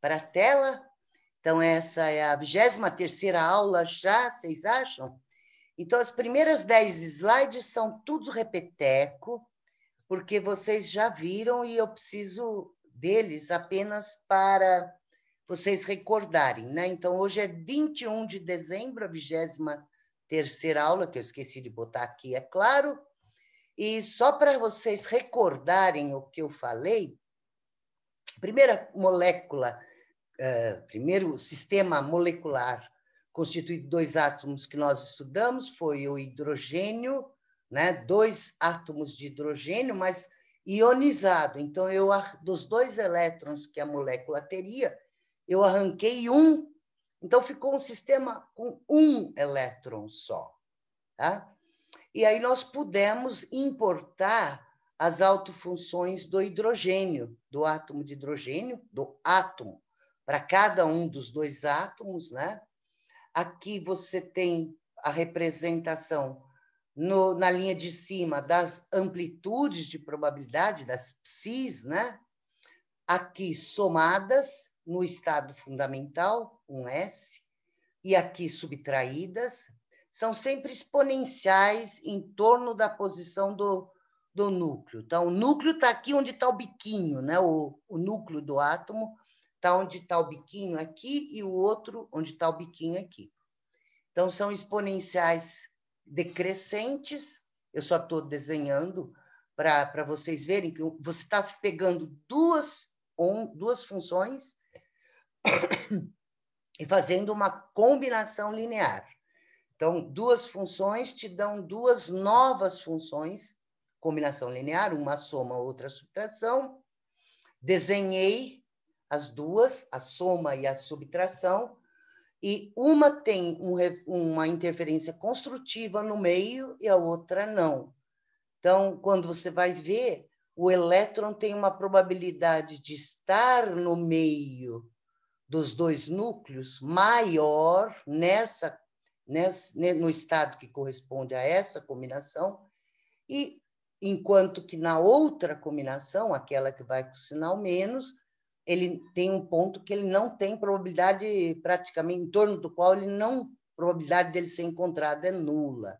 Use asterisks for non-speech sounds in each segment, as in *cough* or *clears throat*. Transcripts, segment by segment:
para a tela. Então, essa é a 23 aula já, vocês acham? Então, as primeiras 10 slides são tudo repeteco, porque vocês já viram e eu preciso deles apenas para vocês recordarem, né? Então, hoje é 21 de dezembro, a 23 aula, que eu esqueci de botar aqui, é claro. E só para vocês recordarem o que eu falei, primeira molécula, uh, primeiro sistema molecular constituído de dois átomos que nós estudamos foi o hidrogênio, né? dois átomos de hidrogênio, mas ionizado. Então, eu, dos dois elétrons que a molécula teria, eu arranquei um, então ficou um sistema com um elétron só. Tá? E aí nós pudemos importar as autofunções do hidrogênio, do átomo de hidrogênio, do átomo, para cada um dos dois átomos, né? Aqui você tem a representação no, na linha de cima das amplitudes de probabilidade, das psis, né? Aqui somadas no estado fundamental, um S, e aqui subtraídas, são sempre exponenciais em torno da posição do, do núcleo. Então, o núcleo está aqui onde está o biquinho, né? o, o núcleo do átomo está onde está o biquinho aqui e o outro onde está o biquinho aqui. Então, são exponenciais decrescentes, eu só estou desenhando para vocês verem que você está pegando duas, duas funções *coughs* e fazendo uma combinação linear. Então, duas funções te dão duas novas funções combinação linear, uma soma, outra subtração. Desenhei as duas, a soma e a subtração, e uma tem um, uma interferência construtiva no meio e a outra não. Então, quando você vai ver, o elétron tem uma probabilidade de estar no meio dos dois núcleos maior nessa, nessa no estado que corresponde a essa combinação e enquanto que na outra combinação, aquela que vai com sinal menos, ele tem um ponto que ele não tem probabilidade praticamente em torno do qual ele não probabilidade dele ser encontrado é nula.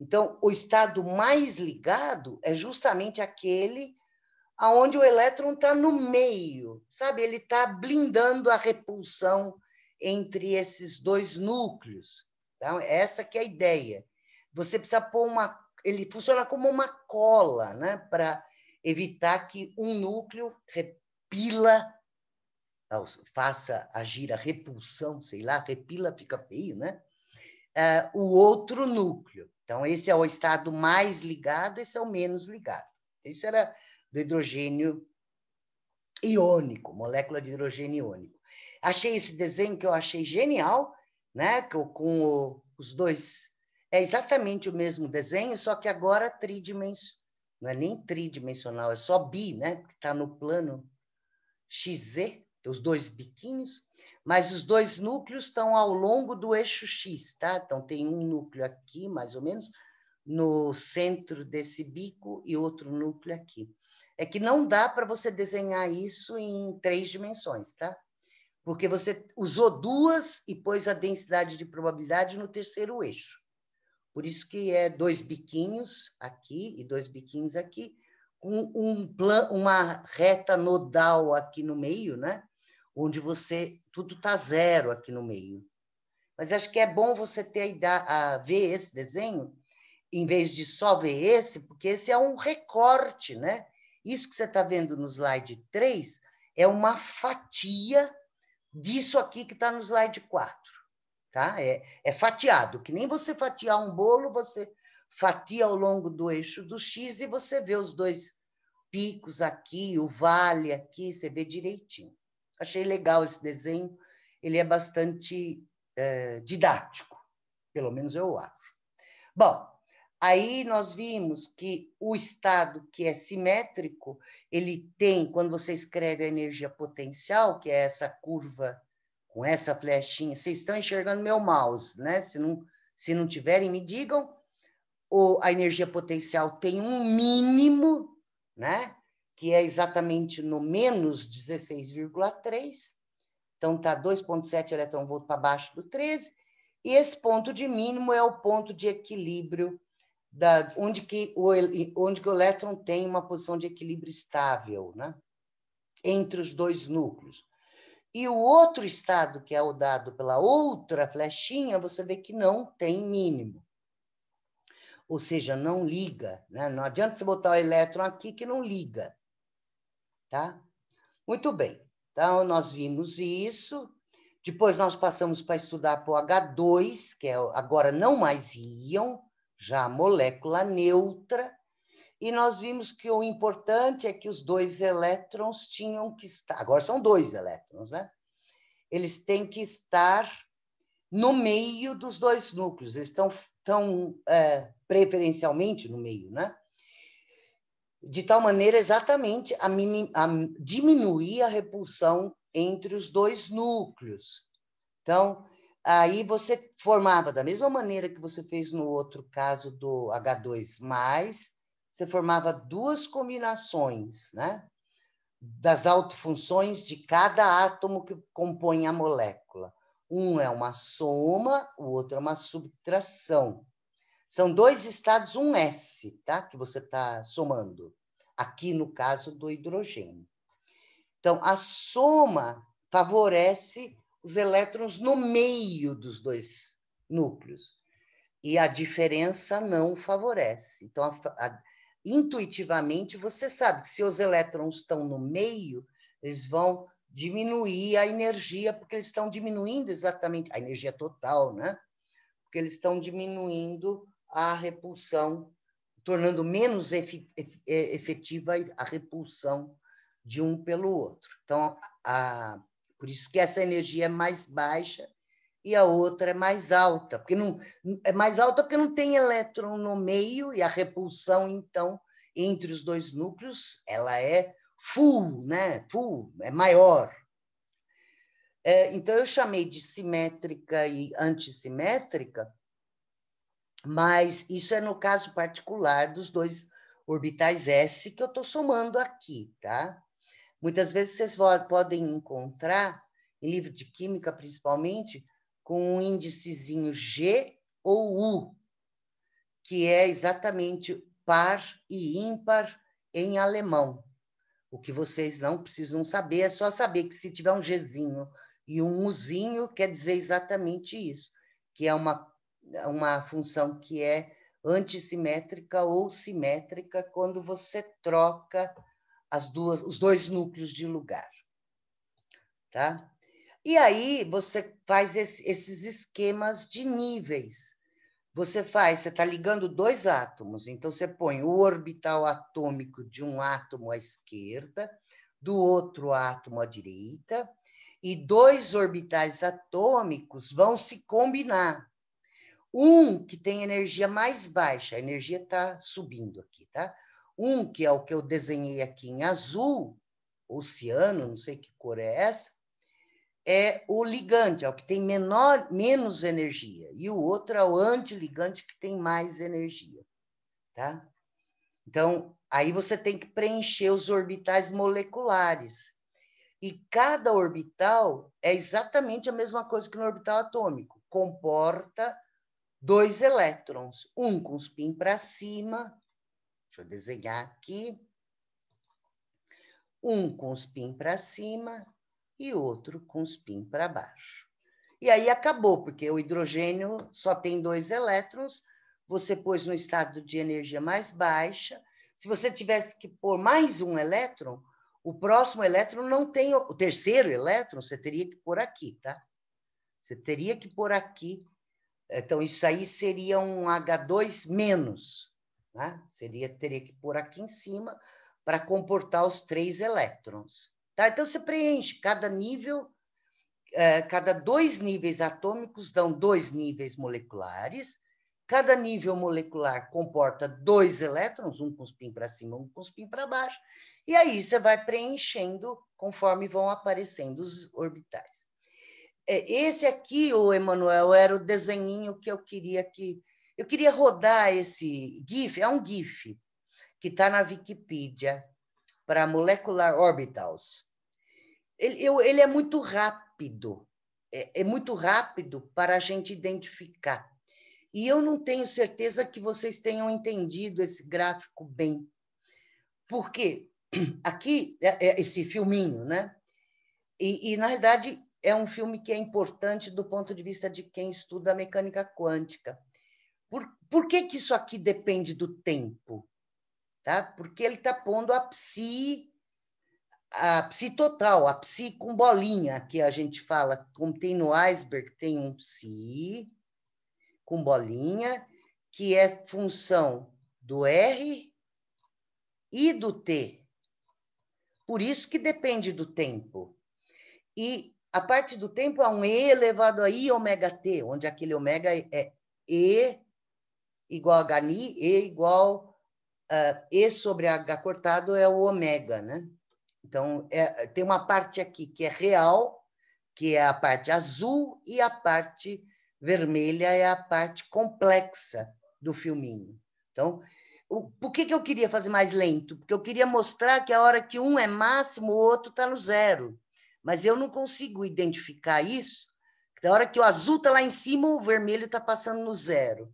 Então, o estado mais ligado é justamente aquele aonde o elétron está no meio, sabe? Ele está blindando a repulsão entre esses dois núcleos. Então, essa que é a ideia. Você precisa pôr uma ele funciona como uma cola, né? Para evitar que um núcleo repila, faça agir a repulsão, sei lá, repila fica feio, né? Uh, o outro núcleo. Então, esse é o estado mais ligado, esse é o menos ligado. Isso era do hidrogênio iônico, molécula de hidrogênio iônico. Achei esse desenho que eu achei genial, né? Com, com os dois é exatamente o mesmo desenho, só que agora tridimensional. Não é nem tridimensional, é só bi, né? Porque está no plano XZ, os dois biquinhos, mas os dois núcleos estão ao longo do eixo X, tá? Então tem um núcleo aqui, mais ou menos, no centro desse bico e outro núcleo aqui. É que não dá para você desenhar isso em três dimensões, tá? Porque você usou duas e pôs a densidade de probabilidade no terceiro eixo. Por isso que é dois biquinhos aqui e dois biquinhos aqui, com um plan, uma reta nodal aqui no meio, né? Onde você tudo tá zero aqui no meio. Mas acho que é bom você ter a, a ver esse desenho em vez de só ver esse, porque esse é um recorte, né? Isso que você está vendo no slide 3 é uma fatia disso aqui que está no slide 4 tá? É, é fatiado, que nem você fatiar um bolo, você fatia ao longo do eixo do X e você vê os dois picos aqui, o vale aqui, você vê direitinho. Achei legal esse desenho, ele é bastante é, didático, pelo menos eu acho. Bom, aí nós vimos que o estado que é simétrico, ele tem, quando você escreve a energia potencial, que é essa curva com essa flechinha. Vocês estão enxergando meu mouse, né? Se não, se não tiverem, me digam. O, a energia potencial tem um mínimo, né? Que é exatamente no menos 16,3. Então, está 2,7 elétron-volt para baixo do 13. E esse ponto de mínimo é o ponto de equilíbrio, da, onde, que o, onde que o elétron tem uma posição de equilíbrio estável, né? Entre os dois núcleos. E o outro estado, que é o dado pela outra flechinha, você vê que não tem mínimo. Ou seja, não liga. Né? Não adianta você botar o elétron aqui que não liga. Tá? Muito bem. Então, nós vimos isso. Depois nós passamos para estudar para o H2, que é agora não mais íon, já molécula neutra e nós vimos que o importante é que os dois elétrons tinham que estar, agora são dois elétrons, né? Eles têm que estar no meio dos dois núcleos, eles estão tão, é, preferencialmente no meio, né? De tal maneira, exatamente, a, mini, a diminuir a repulsão entre os dois núcleos. Então, aí você formava da mesma maneira que você fez no outro caso do H2+, você formava duas combinações, né? Das autofunções de cada átomo que compõe a molécula. Um é uma soma, o outro é uma subtração. São dois estados, um S, tá? Que você está somando. Aqui no caso do hidrogênio. Então, a soma favorece os elétrons no meio dos dois núcleos. E a diferença não favorece. Então, a, a intuitivamente você sabe que se os elétrons estão no meio, eles vão diminuir a energia, porque eles estão diminuindo exatamente a energia total, né? Porque eles estão diminuindo a repulsão, tornando menos é, efetiva a repulsão de um pelo outro. Então, a, por isso que essa energia é mais baixa e a outra é mais alta, porque não é mais alta porque não tem elétron no meio e a repulsão então entre os dois núcleos ela é full, né? Full é maior. É, então eu chamei de simétrica e antissimétrica, mas isso é no caso particular dos dois orbitais S que eu estou somando aqui, tá? Muitas vezes vocês podem encontrar em livro de química, principalmente, com um índicezinho G ou U, que é exatamente par e ímpar em alemão. O que vocês não precisam saber é só saber que se tiver um Gzinho e um Uzinho, quer dizer exatamente isso, que é uma, uma função que é antissimétrica ou simétrica quando você troca as duas, os dois núcleos de lugar. Tá? E aí você faz esse, esses esquemas de níveis. Você faz, você está ligando dois átomos, então você põe o orbital atômico de um átomo à esquerda, do outro átomo à direita, e dois orbitais atômicos vão se combinar. Um que tem energia mais baixa, a energia está subindo aqui, tá? Um que é o que eu desenhei aqui em azul, oceano, não sei que cor é essa, é o ligante, é o que tem menor, menos energia, e o outro é o antiligante que tem mais energia, tá? Então, aí você tem que preencher os orbitais moleculares. E cada orbital é exatamente a mesma coisa que no orbital atômico, comporta dois elétrons, um com os pin para cima, deixa eu desenhar aqui, um com os pin para cima e outro com o pin para baixo. E aí acabou, porque o hidrogênio só tem dois elétrons, você pôs no estado de energia mais baixa. Se você tivesse que pôr mais um elétron, o próximo elétron não tem. O terceiro elétron você teria que pôr aqui, tá? Você teria que pôr aqui. Então, isso aí seria um H2 menos. Né? Seria, teria que pôr aqui em cima para comportar os três elétrons. Tá? Então, você preenche cada nível, é, cada dois níveis atômicos dão dois níveis moleculares, cada nível molecular comporta dois elétrons, um com spin para cima, um com spin para baixo, e aí você vai preenchendo conforme vão aparecendo os orbitais. É, esse aqui, o Emanuel, era o desenhinho que eu queria que eu queria rodar esse GIF, é um GIF que está na Wikipedia para Molecular Orbitals. Ele, eu, ele é muito rápido, é, é muito rápido para a gente identificar. E eu não tenho certeza que vocês tenham entendido esse gráfico bem. Porque *clears throat* aqui, é, é esse filminho, né? E, e, na verdade, é um filme que é importante do ponto de vista de quem estuda a mecânica quântica. Por, por que, que isso aqui depende do tempo? Tá? Porque ele está pondo a psi a psi total, a psi com bolinha, que a gente fala, como tem no iceberg, tem um psi com bolinha, que é função do R e do T. Por isso que depende do tempo. E a parte do tempo é um E elevado a I ômega T, onde aquele ômega é E igual a Gani, E igual a ah, E sobre H cortado é o ômega, né? Então, é, tem uma parte aqui que é real, que é a parte azul, e a parte vermelha é a parte complexa do filminho. Então, o, por que, que eu queria fazer mais lento? Porque eu queria mostrar que a hora que um é máximo, o outro está no zero. Mas eu não consigo identificar isso. Da hora que o azul está lá em cima, o vermelho está passando no zero.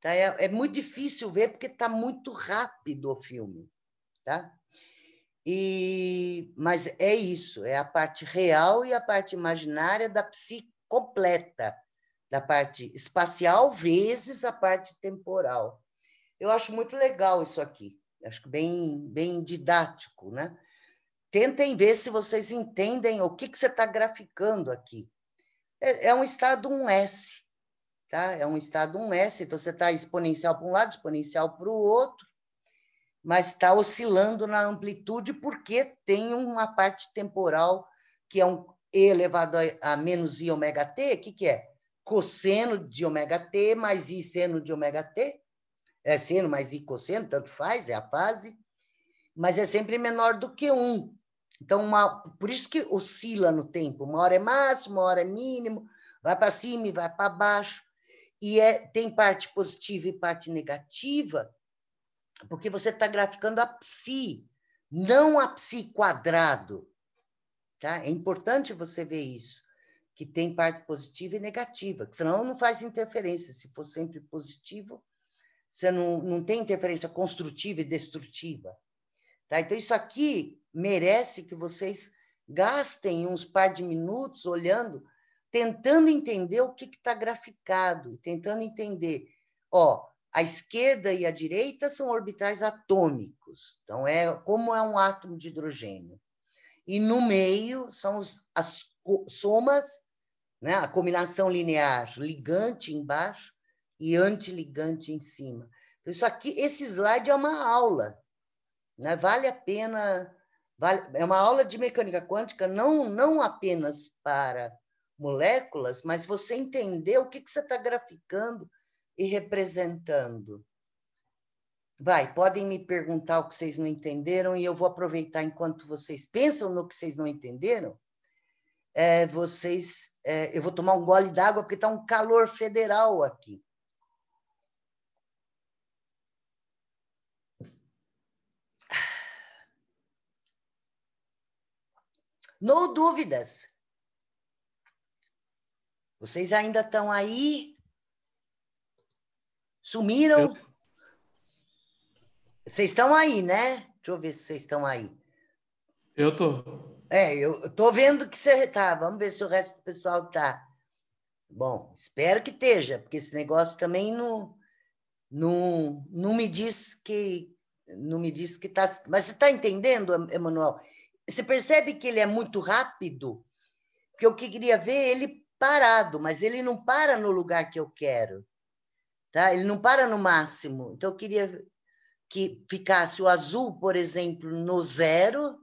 Tá? É, é muito difícil ver porque está muito rápido o filme. Tá? E, mas é isso, é a parte real e a parte imaginária da psique completa, da parte espacial vezes a parte temporal. Eu acho muito legal isso aqui, acho bem, bem didático, né? Tentem ver se vocês entendem o que, que você está graficando aqui. É, é um estado 1S, tá? É um estado 1S, então você está exponencial para um lado, exponencial para o outro, mas está oscilando na amplitude porque tem uma parte temporal que é um e elevado a, a menos i ômega t, o que, que é? Cosseno de ômega t mais i seno de ômega t, é seno mais i cosseno, tanto faz, é a fase, mas é sempre menor do que 1. Um. Então, uma, por isso que oscila no tempo, uma hora é máximo, uma hora é mínimo, vai para cima e vai para baixo, e é, tem parte positiva e parte negativa, porque você está graficando a psi, não a psi quadrado. Tá? É importante você ver isso, que tem parte positiva e negativa, que senão não faz interferência. Se for sempre positivo, você não, não tem interferência construtiva e destrutiva. Tá? Então, isso aqui merece que vocês gastem uns par de minutos olhando, tentando entender o que está graficado, tentando entender, ó, a esquerda e a direita são orbitais atômicos, então é como é um átomo de hidrogênio. E no meio são os, as somas, né, a combinação linear, ligante embaixo e antiligante em cima. Então, isso aqui, esse slide é uma aula, né? Vale a pena, vale, é uma aula de mecânica quântica não não apenas para moléculas, mas você entender o que, que você está graficando e representando. Vai, podem me perguntar o que vocês não entenderam e eu vou aproveitar enquanto vocês pensam no que vocês não entenderam. É, vocês, é, eu vou tomar um gole d'água porque está um calor federal aqui. Não dúvidas. Vocês ainda estão aí Sumiram. Vocês eu... estão aí, né? Deixa eu ver se vocês estão aí. Eu tô. É, eu tô vendo que você tá. Vamos ver se o resto do pessoal tá. Bom, espero que esteja, porque esse negócio também não, não, não me diz que não me diz que tá. Mas você está entendendo, Emanuel? Você percebe que ele é muito rápido? Porque eu queria ver ele parado, mas ele não para no lugar que eu quero. Tá? Ele não para no máximo. Então, eu queria que ficasse o azul, por exemplo, no zero,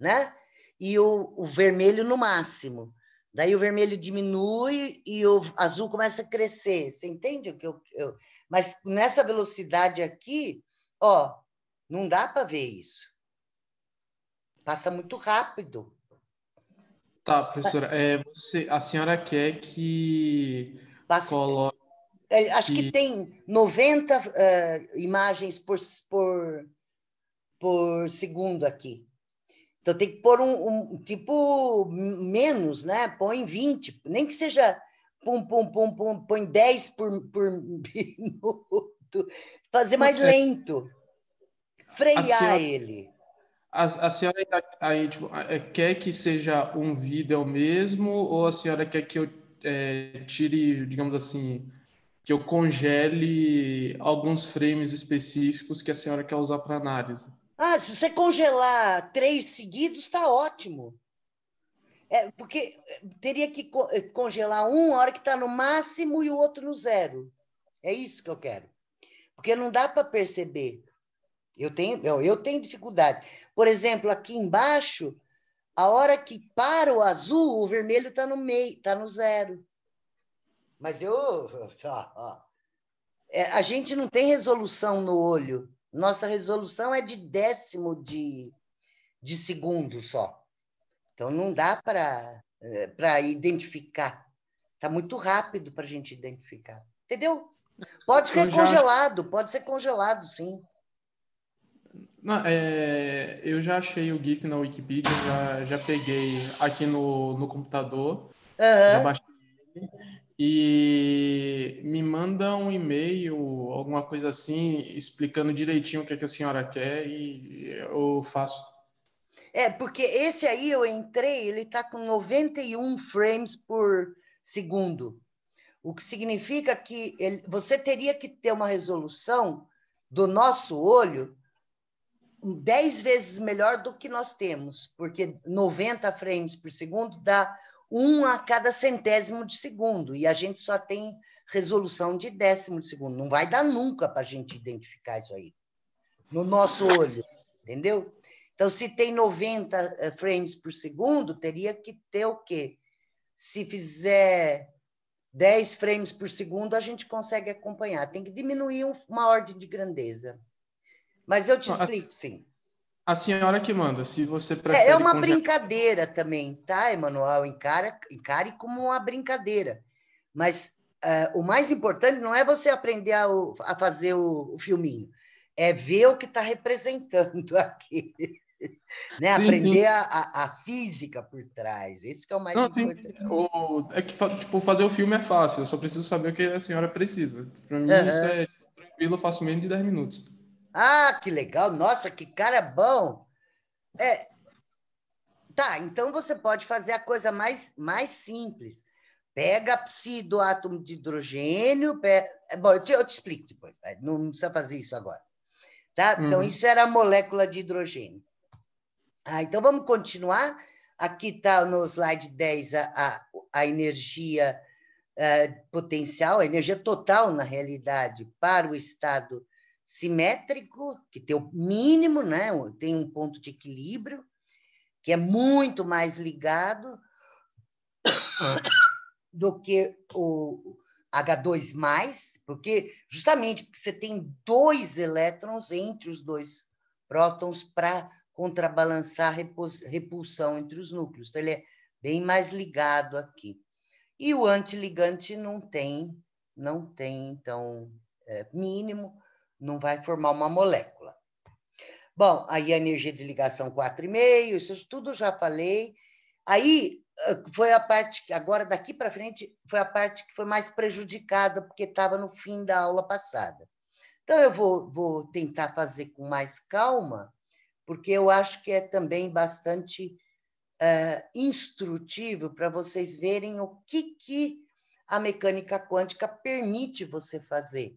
né? E o, o vermelho no máximo. Daí o vermelho diminui e o azul começa a crescer. Você entende o que eu, eu... Mas nessa velocidade aqui, ó, não dá para ver isso. Passa muito rápido. Tá, professora. É, você, a senhora quer que Passa... coloque é, acho que tem 90 uh, eh, imagens por, por, por segundo aqui. Então tem que pôr um, um, tipo menos, né? Põe 20, nem que seja pum, pum, pum, pum, põe 10 por, por *laughs* minuto. Fazer mais é, é. lento. Frear senhora, ele. A, a senhora aí, tipo, quer que seja um vídeo mesmo, ou a senhora quer que eu é, tire, digamos assim, que eu congele alguns frames específicos que a senhora quer usar para análise. Ah, se você congelar três seguidos, está ótimo. É, porque eh, teria que eh, congelar um a hora que está no máximo e o outro no zero. É isso que eu quero. Porque não dá para perceber. Eu tenho, eu, eu tenho dificuldade. Por exemplo, aqui embaixo, a hora que para o azul, o vermelho está no meio, está no zero. Mas eu. É, a gente não tem resolução no olho. Nossa resolução é de décimo de, de segundo só. Então não dá para é, identificar. Está muito rápido para a gente identificar. Entendeu? Pode ser congelado, pode ser congelado, sim. Não, é, eu já achei o GIF na Wikipedia, já, já peguei aqui no, no computador, uhum. já baixei e me manda um e-mail, alguma coisa assim, explicando direitinho o que, é que a senhora quer e eu faço. É, porque esse aí eu entrei, ele está com 91 frames por segundo, o que significa que ele, você teria que ter uma resolução do nosso olho 10 vezes melhor do que nós temos, porque 90 frames por segundo dá um a cada centésimo de segundo, e a gente só tem resolução de décimo de segundo. Não vai dar nunca para a gente identificar isso aí, no nosso olho, entendeu? Então, se tem 90 eh, frames por segundo, teria que ter o quê? Se fizer 10 frames por segundo, a gente consegue acompanhar. Tem que diminuir uma ordem de grandeza. Mas eu te explico, a, sim. A senhora que manda, se você é, é prefere... É uma brincadeira também, tá, Emanuel? Encara, encare como uma brincadeira. Mas uh, o mais importante não é você aprender a, a fazer o, o filminho, é ver o que está representando *laughs* aqui. Né? Sim, Aprender sim. A, a, física por trás. Esse é o mais Não, importante. Sim, o, é que tipo, fazer o filme é fácil, eu só preciso saber o que a senhora precisa. Para mim, uhum. isso é tranquilo, eu faço menos de 10 minutos. Ah, que legal! Nossa, que cara bom! É, tá, então você pode fazer a coisa mais, mais simples. Pega psi do átomo de hidrogênio. Pega... Bom, eu te, eu te explico depois, não precisa fazer isso agora. Tá? Então, uhum. Então, isso era a molécula de hidrogênio. Ah, então, vamos continuar. Aqui está no slide 10 a, a, a energia eh, potencial, a energia total, na realidade, para o estado simétrico, que tem o mínimo, né? tem um ponto de equilíbrio, que é muito mais ligado *coughs* do que o H2+, porque justamente porque você tem dois elétrons entre os dois prótons para contrabalançar a repulsão entre os núcleos. Então, ele é bem mais ligado aqui. E o antiligante não tem, não tem, então, é, mínimo, não vai formar uma molécula. Bom, aí a energia de ligação 4,5, isso tudo já falei. Aí ah, foi a parte que, agora daqui para frente, foi a parte que foi mais prejudicada, porque estava no fim da aula passada. Então, eu vou, vou tentar fazer com mais calma, porque eu acho que é também bastante uh, instrutivo para vocês verem o que, que a mecânica quântica permite você fazer.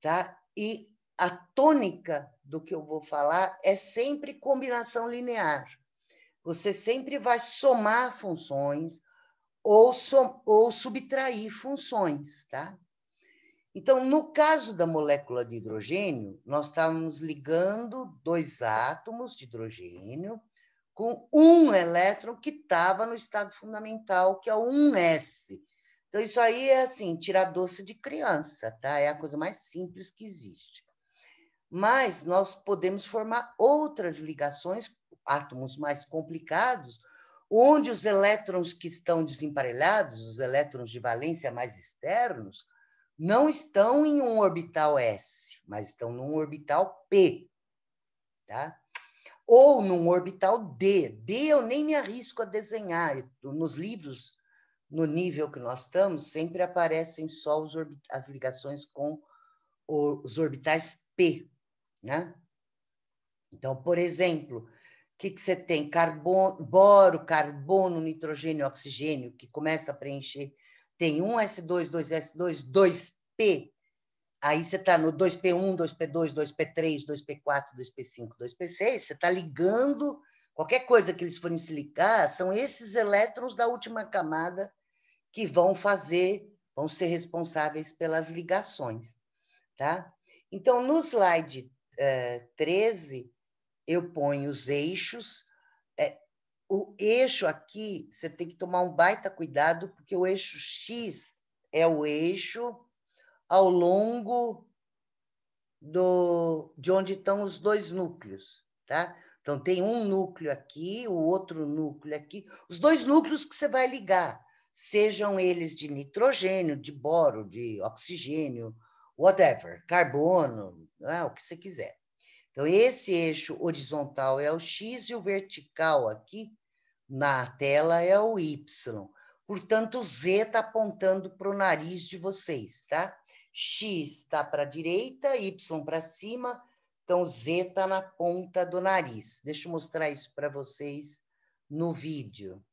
Tá? e a tônica do que eu vou falar é sempre combinação linear. Você sempre vai somar funções ou, som, ou subtrair funções, tá? Então, no caso da molécula de hidrogênio, nós estávamos ligando dois átomos de hidrogênio com um elétron que estava no estado fundamental, que é o 1s, então, isso aí é assim, tirar doce de criança, tá? É a coisa mais simples que existe. Mas nós podemos formar outras ligações, átomos mais complicados, onde os elétrons que estão desemparelhados, os elétrons de valência mais externos, não estão em um orbital S, mas estão num orbital P, tá? Ou num orbital D. D eu nem me arrisco a desenhar. Nos livros no nível que nós estamos, sempre aparecem só as ligações com os orbitais P, né? Então, por exemplo, o que, que você tem? Carbono, boro, carbono, nitrogênio, oxigênio, que começa a preencher. Tem 1S2, 2S2, 2P. Aí você está no 2P1, 2P2, 2P3, 2P4, 2P5, 2P6. Você está ligando qualquer coisa que eles forem se ligar, são esses elétrons da última camada que vão fazer, vão ser responsáveis pelas ligações, tá? Então, no slide é, eh, 13, eu ponho os eixos. É, o eixo aqui, você tem que tomar um baita cuidado, porque o eixo X é o eixo ao longo do, de onde estão os dois núcleos, tá? Então, tem um núcleo aqui, o outro núcleo aqui, os dois núcleos que você vai ligar sejam eles de nitrogênio, de boro, de oxigênio, whatever, carbono, é? o que você quiser. Então, esse eixo horizontal é o X e o vertical aqui na tela é o Y. Portanto, o Z está apontando para o nariz de vocês, tá? X está para a direita, Y para cima, então Z está na ponta do nariz. Deixa eu mostrar isso para vocês no vídeo.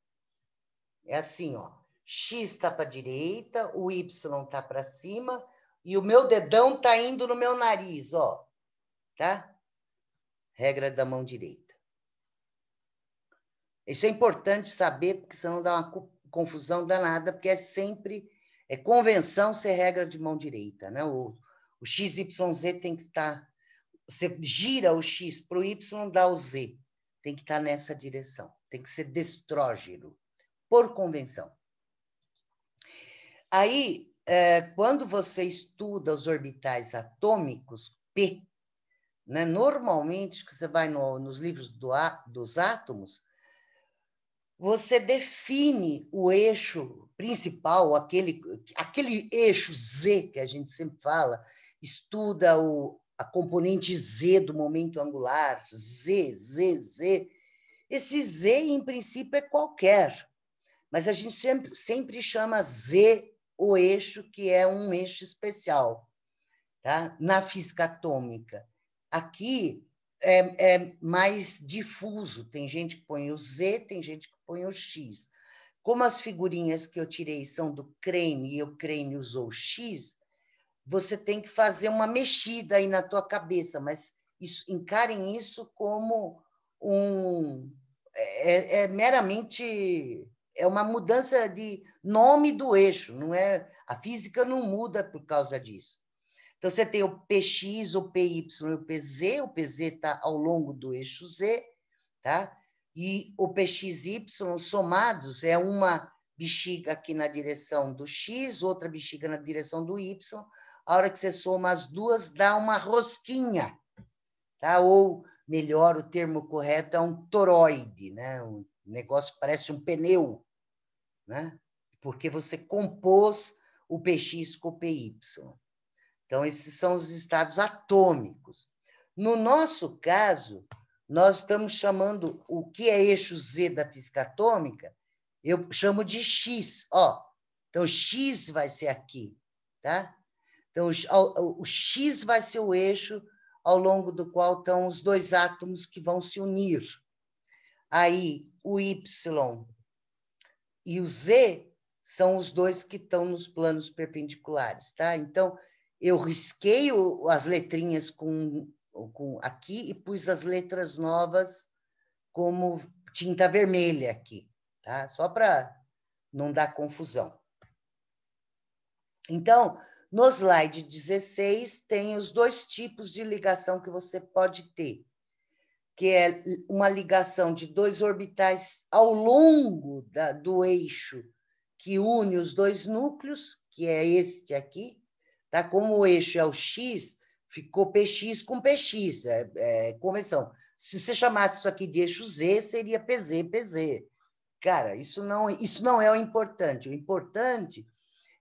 É assim, ó. X está para a direita, o Y está para cima e o meu dedão está indo no meu nariz, ó. Tá? Regra da mão direita. Isso é importante saber, porque senão dá uma confusão danada, porque é sempre é convenção ser regra de mão direita, né? O, o XYZ tem que estar. Você gira o X para o Y, dá o Z. Tem que estar nessa direção. Tem que ser destrógeno, por convenção. Aí, é, quando você estuda os orbitais atômicos, P, né, normalmente, que você vai no, nos livros do, dos átomos, você define o eixo principal, aquele, aquele eixo Z que a gente sempre fala, estuda o, a componente Z do momento angular, Z, Z, Z. Esse Z, em princípio, é qualquer, mas a gente sempre, sempre chama Z o eixo que é um eixo especial, tá? na física atômica. Aqui é, é mais difuso, tem gente que põe o Z, tem gente que põe o X. Como as figurinhas que eu tirei são do creme e o creme usou X, você tem que fazer uma mexida aí na tua cabeça, mas isso, encarem isso como um é, é meramente é uma mudança de nome do eixo, não é? A física não muda por causa disso. Então, você tem o PX, o PY e o PZ, o PZ está ao longo do eixo Z, tá? E o PXY somados é uma bexiga aqui na direção do X, outra bexiga na direção do Y. A hora que você soma as duas, dá uma rosquinha, tá? Ou, melhor, o termo correto é um toroide, né? Um negócio que parece um pneu, né? Porque você compôs o PX com o PY. Então, esses são os estados atômicos. No nosso caso, nós estamos chamando o que é eixo Z da física atômica, eu chamo de X, ó. Então, X vai ser aqui, tá? Então, o, o X vai ser o eixo ao longo do qual estão os dois átomos que vão se unir. Aí, o Y e o Z são os dois que estão nos planos perpendiculares, tá? Então, eu risquei o, as letrinhas com, com aqui e pus as letras novas como tinta vermelha aqui, tá? Só para não dar confusão. Então, no slide 16 tem os dois tipos de ligação que você pode ter que é uma ligação de dois orbitais ao longo da, do eixo que une os dois núcleos, que é este aqui, tá? Como o eixo é o X, ficou PX com PX, é, é convenção. Se você chamasse isso aqui de eixo Z, seria PZ, PZ. Cara, isso não, isso não é o importante. O importante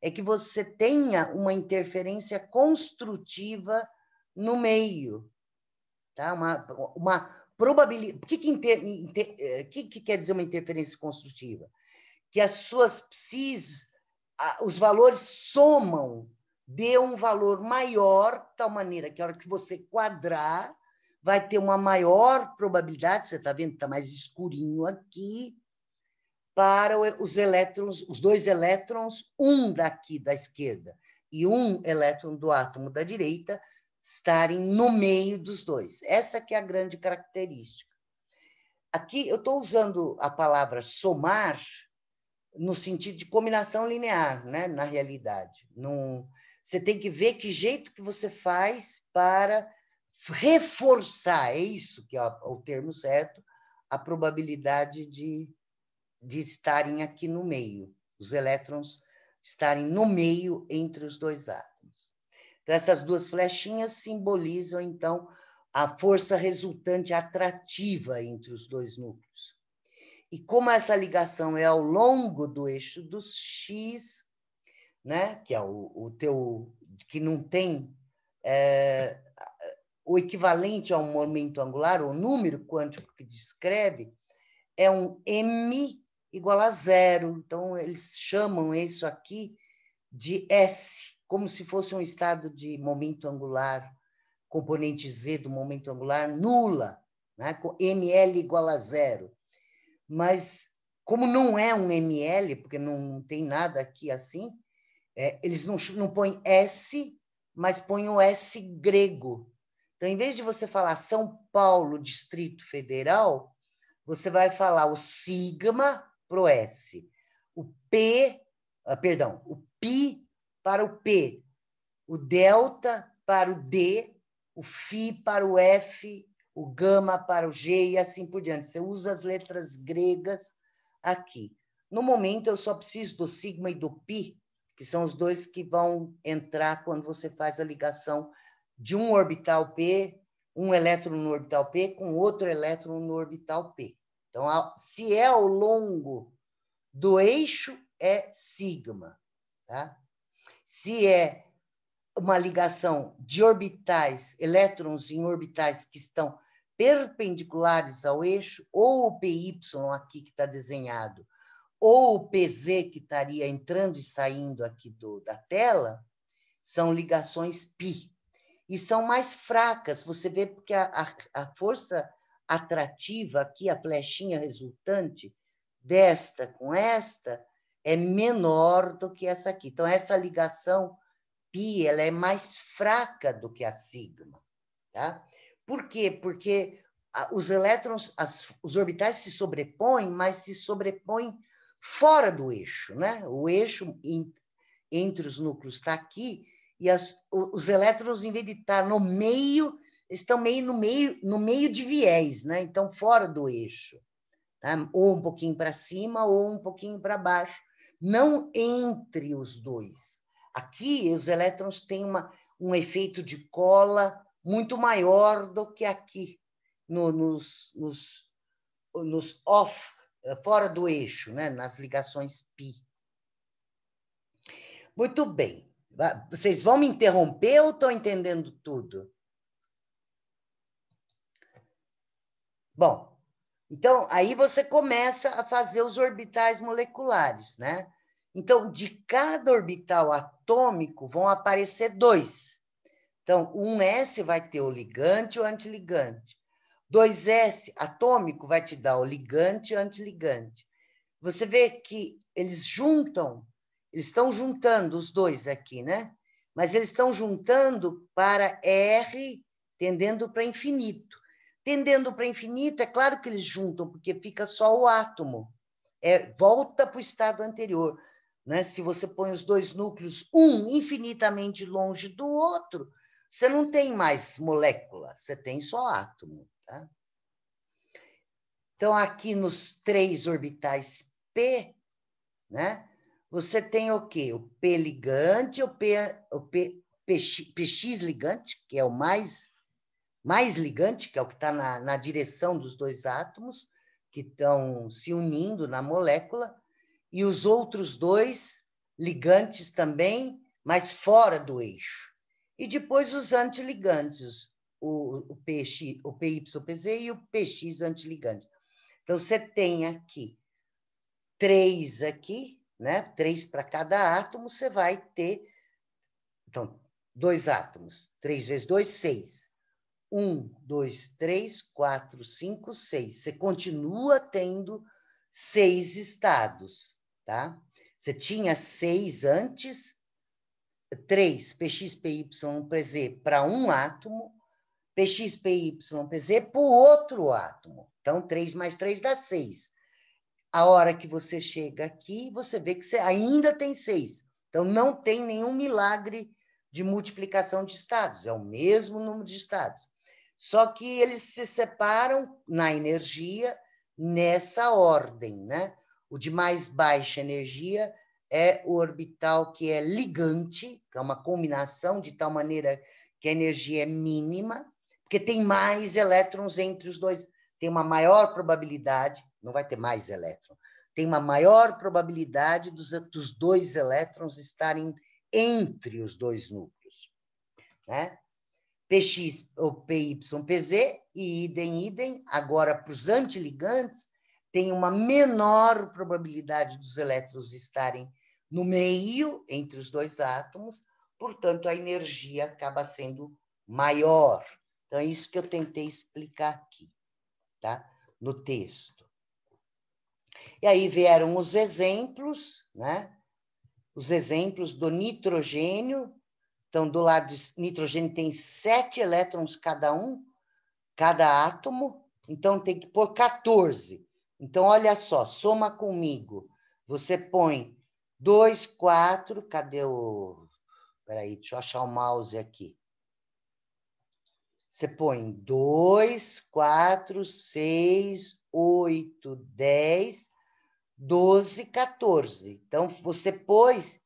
é que você tenha uma interferência construtiva no meio, tá? uma, uma, probabilidade. O que que, inter... Inter... Eh, que, que, quer dizer uma interferência construtiva? Que as suas psis, os valores somam, dê um valor maior, de tal maneira que a hora que você quadrar, vai ter uma maior probabilidade, você está vendo que está mais escurinho aqui, para os elétrons, os dois elétrons, um daqui da esquerda e um elétron do átomo da direita, estarem no meio dos dois. Essa que é a grande característica. Aqui eu estou usando a palavra somar no sentido de combinação linear, né? na realidade. você tem que ver que jeito que você faz para reforçar, é isso que é o termo certo, a probabilidade de, de estarem aqui no meio, os elétrons estarem no meio entre os dois átomos. Então, essas duas flechinhas simbolizam, então, a força resultante atrativa entre os dois núcleos. E como essa ligação é ao longo do eixo dos X, né, que é o, o teu que não tem é, o equivalente ao momento angular, o número quântico que descreve, é um m igual a zero. Então eles chamam isso aqui de S, como se fosse um estado de momento angular, componente Z do momento angular, nula, né? com ML igual a zero. Mas, como não é um ML, porque não, tem nada aqui assim, é, eles não, não põem S, mas põem o S grego. Então, em vez de você falar São Paulo, Distrito Federal, você vai falar o sigma pro S, o P, ah, perdão, o pi para o P, o delta para o D, o Φ para o F, o gama para o G e assim por diante. Você usa as letras gregas aqui. No momento, eu só preciso do sigma e do pi, que são os dois que vão entrar quando você faz a ligação de um orbital p, um elétron no orbital p, com outro elétron no orbital p. Então, se é ao longo do eixo, é sigma. Tá? se é uma ligação de orbitais, elétrons em orbitais que estão perpendiculares ao eixo, ou o PY aqui que está desenhado, ou o PZ que estaria entrando e saindo aqui do, da tela, são ligações π. E são mais fracas, você vê porque a, a, a força atrativa aqui, a flechinha resultante desta com esta, é menor do que essa aqui. Então, essa ligação pi ela é mais fraca do que a sigma. Tá? Por quê? Porque os elétrons, as, os orbitais se sobrepõem, mas se sobrepõem fora do eixo. Né? O eixo in, entre os núcleos está aqui, e as, os elétrons, em vez de estar tá no meio, estão meio no meio, no meio de viés, né? então fora do eixo. Tá? Ou um pouquinho para cima, ou um pouquinho para baixo não entre os dois. Aqui, os elétrons têm uma, um efeito de cola muito maior do que aqui, no, nos, nos, nos off, fora do eixo, né? nas ligações pi. Muito bem. Vocês vão me interromper ou estão entendendo tudo? Bom, então, aí você começa a fazer os orbitais moleculares, né? Então, de cada orbital atômico vão aparecer dois. Então, um S vai ter o ligante ou antiligante. 2S atômico vai te dar o ligante e antiligante. Você vê que eles juntam, eles estão juntando os dois aqui, né? Mas eles estão juntando para R tendendo para infinito. Tendendo para infinito, é claro que eles juntam, porque fica só o átomo. É, volta para o estado anterior. Né? Se você põe os dois núcleos, um infinitamente longe do outro, você não tem mais molécula, você tem só átomo. Tá? Então, aqui nos três orbitais P, né? você tem o quê? O P ligante, o, P, o P, PX, PX ligante, que é o mais mais ligante, que é o que está na, na direção dos dois átomos, que estão se unindo na molécula, e os outros dois ligantes também, mas fora do eixo. E depois os antiligantes, o, o, PX, o PYPZ e o PX antiligante. Então, você tem aqui três aqui, né? Três para cada átomo, você vai ter. Então, dois átomos. Três vezes dois, seis um, dois, três, quatro, cinco, seis. Você continua tendo seis estados, tá? Você tinha seis antes, três, PX, PY, PZ para um átomo, PX, PY, PZ para o outro átomo. Então, três mais três dá seis. A hora que você chega aqui, você vê que você ainda tem seis. Então, não tem nenhum milagre de multiplicação de estados, é o mesmo número de estados. Só que eles se separam na energia nessa ordem, né? O de mais baixa energia é o orbital que é ligante, que é uma combinação de tal maneira que a energia é mínima, porque tem mais elétrons entre os dois, tem uma maior probabilidade, não vai ter mais elétrons, tem uma maior probabilidade dos, dos dois elétrons estarem entre os dois núcleos, né? PX ou PYPZ e idem, idem. Agora, para os antiligantes, tem uma menor probabilidade dos elétrons estarem no meio entre os dois átomos, portanto, a energia acaba sendo maior. Então, é isso que eu tentei explicar aqui, tá? no texto. E aí vieram os exemplos, né? os exemplos do nitrogênio, então, do lado de nitrogênio tem sete elétrons cada um, cada átomo, então tem que pôr 14. Então, olha só, soma comigo. Você põe 2, 4, cadê o. Peraí, deixa eu achar o mouse aqui. Você põe 2, 4, 6, 8, 10, 12, 14. Então, você pôs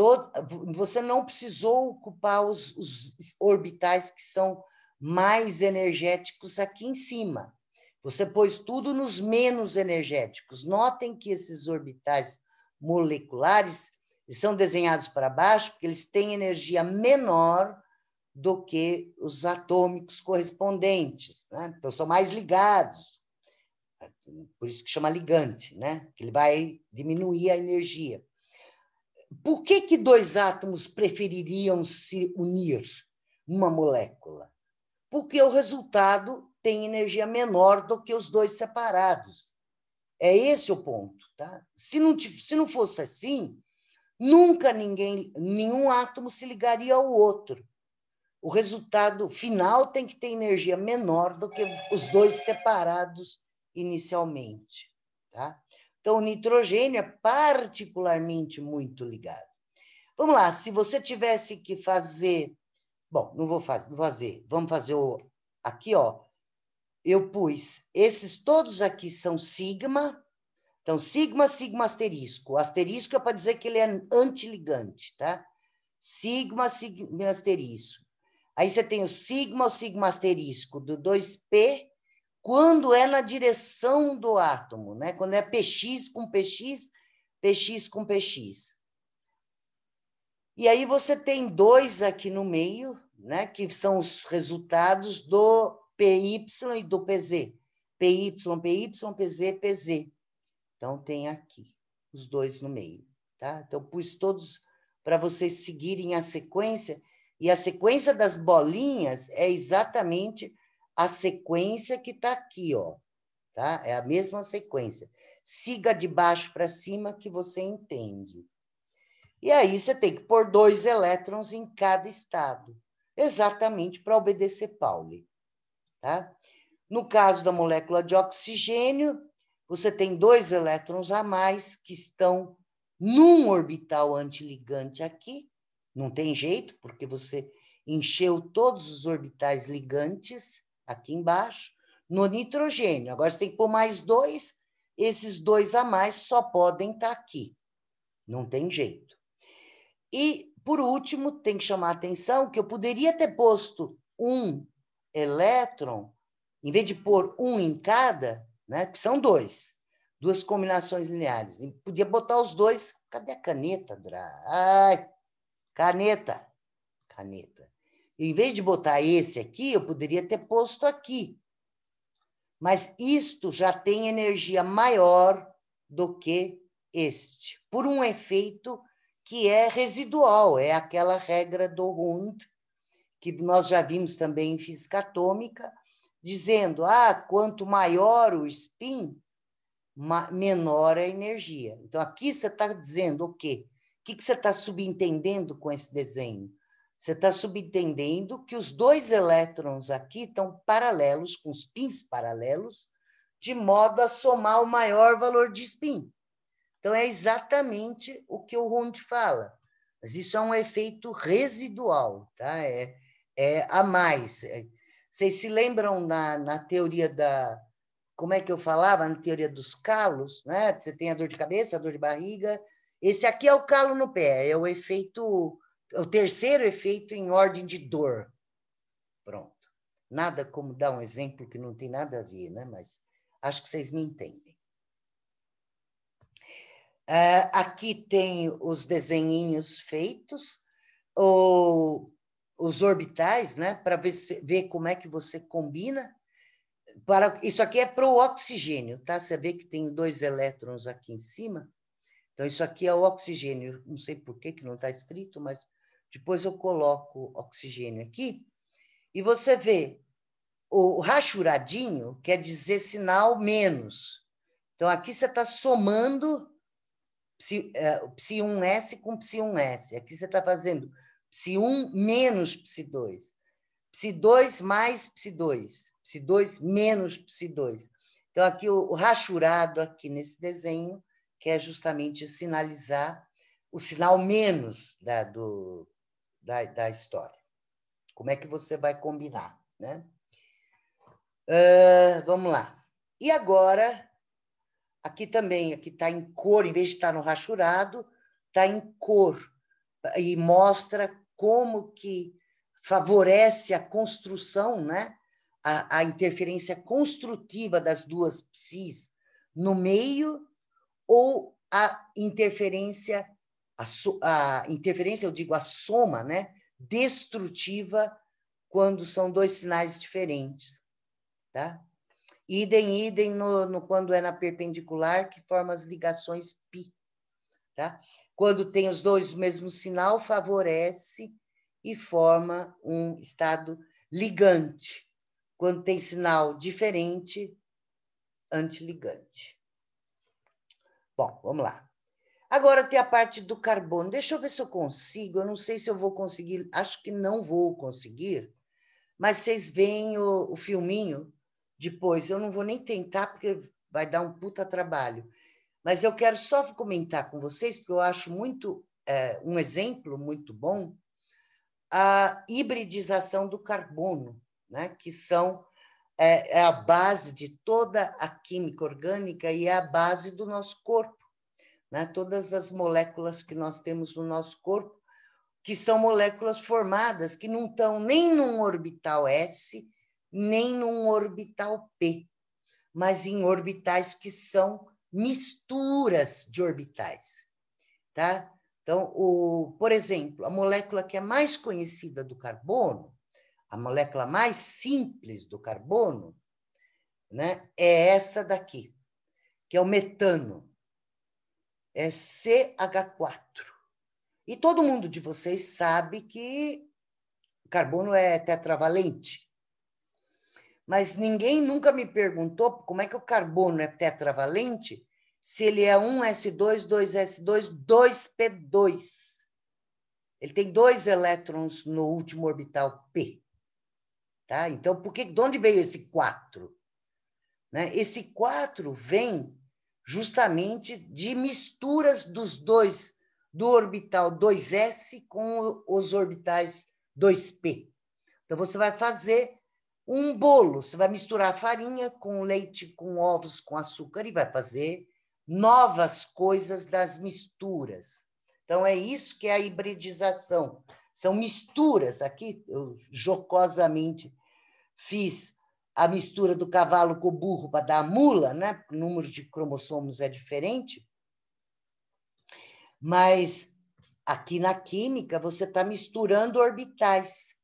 Todo, você não precisou ocupar os, os orbitais que são mais energéticos aqui em cima. Você pôs tudo nos menos energéticos. Notem que esses orbitais moleculares são desenhados para baixo porque eles têm energia menor do que os atômicos correspondentes, né? então são mais ligados, por isso que chama ligante, né? Que ele vai diminuir a energia por que, que dois átomos prefeririam se unir, uma molécula? Porque o resultado tem energia menor do que os dois separados. É esse o ponto. Tá? Se, não, se não fosse assim, nunca ninguém, nenhum átomo se ligaria ao outro. O resultado final tem que ter energia menor do que os dois separados inicialmente. Tá? Então, o nitrogênio é particularmente muito ligado. Vamos lá, se você tivesse que fazer. Bom, não vou fazer. Vamos fazer o. Aqui, ó. Eu pus. Esses todos aqui são sigma. Então, sigma, sigma, asterisco. O asterisco é para dizer que ele é antiligante, tá? Sigma, sigma, asterisco. Aí você tem o sigma, o sigma asterisco do 2P, quando é na direção do átomo, né? quando é PX com PX, PX com PX. E aí você tem dois aqui no meio, né? que são os resultados do PY e do PZ. PY, PY, PZ, PZ. Então tem aqui os dois no meio. Tá? Então pus todos para vocês seguirem a sequência, e a sequência das bolinhas é exatamente a sequência que está aqui, ó, tá? É a mesma sequência. Siga de baixo para cima que você entende. E aí você tem que pôr dois elétrons em cada estado, exatamente para obedecer Pauli, tá? No caso da molécula de oxigênio, você tem dois elétrons a mais que estão num orbital antiligante aqui. Não tem jeito, porque você encheu todos os orbitais ligantes aqui embaixo, no nitrogênio. Agora você tem que pôr mais dois, esses dois a mais só podem estar tá aqui. Não tem jeito. E, por último, tem que chamar a atenção que eu poderia ter posto um elétron, em vez de pôr um em cada, né, que são dois, duas combinações lineares. E podia botar os dois. Cadê a caneta, Dra? Ai, caneta, caneta. Em vez de botar esse aqui, eu poderia ter posto aqui. Mas isto já tem energia maior do que este, por um efeito que é residual, é aquela regra do Hund, que nós já vimos também em física atômica, dizendo: ah, quanto maior o spin, menor a energia. Então, aqui você está dizendo o quê? O que, que você está subentendendo com esse desenho? Você está subentendendo que os dois elétrons aqui estão paralelos, com os pins paralelos, de modo a somar o maior valor de spin. Então, é exatamente o que o Hund fala. Mas isso é um efeito residual, tá? É, é a mais. É, vocês se lembram na, na teoria da. Como é que eu falava? Na teoria dos calos, né? Você tem a dor de cabeça, a dor de barriga. Esse aqui é o calo no pé, é o efeito o terceiro efeito em ordem de dor. Pronto. Nada como dar um exemplo que não tem nada a ver, né? Mas acho que vocês me entendem. Uh, aqui tem os desenhinhos feitos, ou os orbitais, né? Para ver, ver como é que você combina. Para, isso aqui é para o oxigênio, tá? Você vê que tem dois elétrons aqui em cima. Então, isso aqui é o oxigênio. Não sei por que, que não está escrito, mas depois eu coloco oxigênio aqui. E você vê, o rachuradinho quer dizer sinal menos. Então, aqui você está somando psi, uh, é, psi1S com psi1S. Aqui você está fazendo psi1 menos psi2. Psi2 mais psi2. Psi2 menos psi2. Então, aqui o, o rachurado aqui nesse desenho, quer é justamente sinalizar o sinal menos da, do, da, da história. Como é que você vai combinar, né? Uh, vamos lá. E agora, aqui também, aqui está em cor, em vez de estar tá no rachurado, está em cor e mostra como que favorece a construção, né? A, a interferência construtiva das duas psis no meio ou a interferência a, so, a interferência, eu digo a soma, né? Destrutiva quando são dois sinais diferentes, tá? Idem, idem no, no quando é na perpendicular, que forma as ligações pi, tá? Quando tem os dois o mesmo sinal, favorece e forma um estado ligante. Quando tem sinal diferente, antiligante. Bom, vamos lá. Agora tem a parte do carbono. Deixa eu ver se eu consigo. Eu não sei se eu vou conseguir, acho que não vou conseguir. Mas vocês veem o, o filminho depois. Eu não vou nem tentar, porque vai dar um puta trabalho. Mas eu quero só comentar com vocês, porque eu acho muito é, um exemplo muito bom, a hibridização do carbono, né? que são é, é a base de toda a química orgânica e é a base do nosso corpo né? todas as moléculas que nós temos no nosso corpo, que são moléculas formadas que não estão nem num orbital S, nem num orbital P, mas em orbitais que são misturas de orbitais, tá? Então, o, por exemplo, a molécula que é mais conhecida do carbono, a molécula mais simples do carbono, né, é esta daqui, que é o metano é CH4. E todo mundo de vocês sabe que carbono é tetravalente. Mas ninguém nunca me perguntou como é que o carbono é tetravalente se ele é 1S2, 2S2, 2P2. Ele tem dois elétrons no último orbital P. Tá? Então, por que, de onde veio esse 4? Né? Esse 4 vem justamente de misturas dos dois, do orbital 2S com os orbitais 2P. Então, você vai fazer um bolo, você vai misturar farinha com leite, com ovos, com açúcar e vai fazer novas coisas das misturas. Então, é isso que é a hibridização. São misturas. Aqui, eu jocosamente fiz a mistura do cavalo com o burro para dar a mula, né? Porque o número de cromossomos é diferente. Mas aqui na química você está misturando orbitais.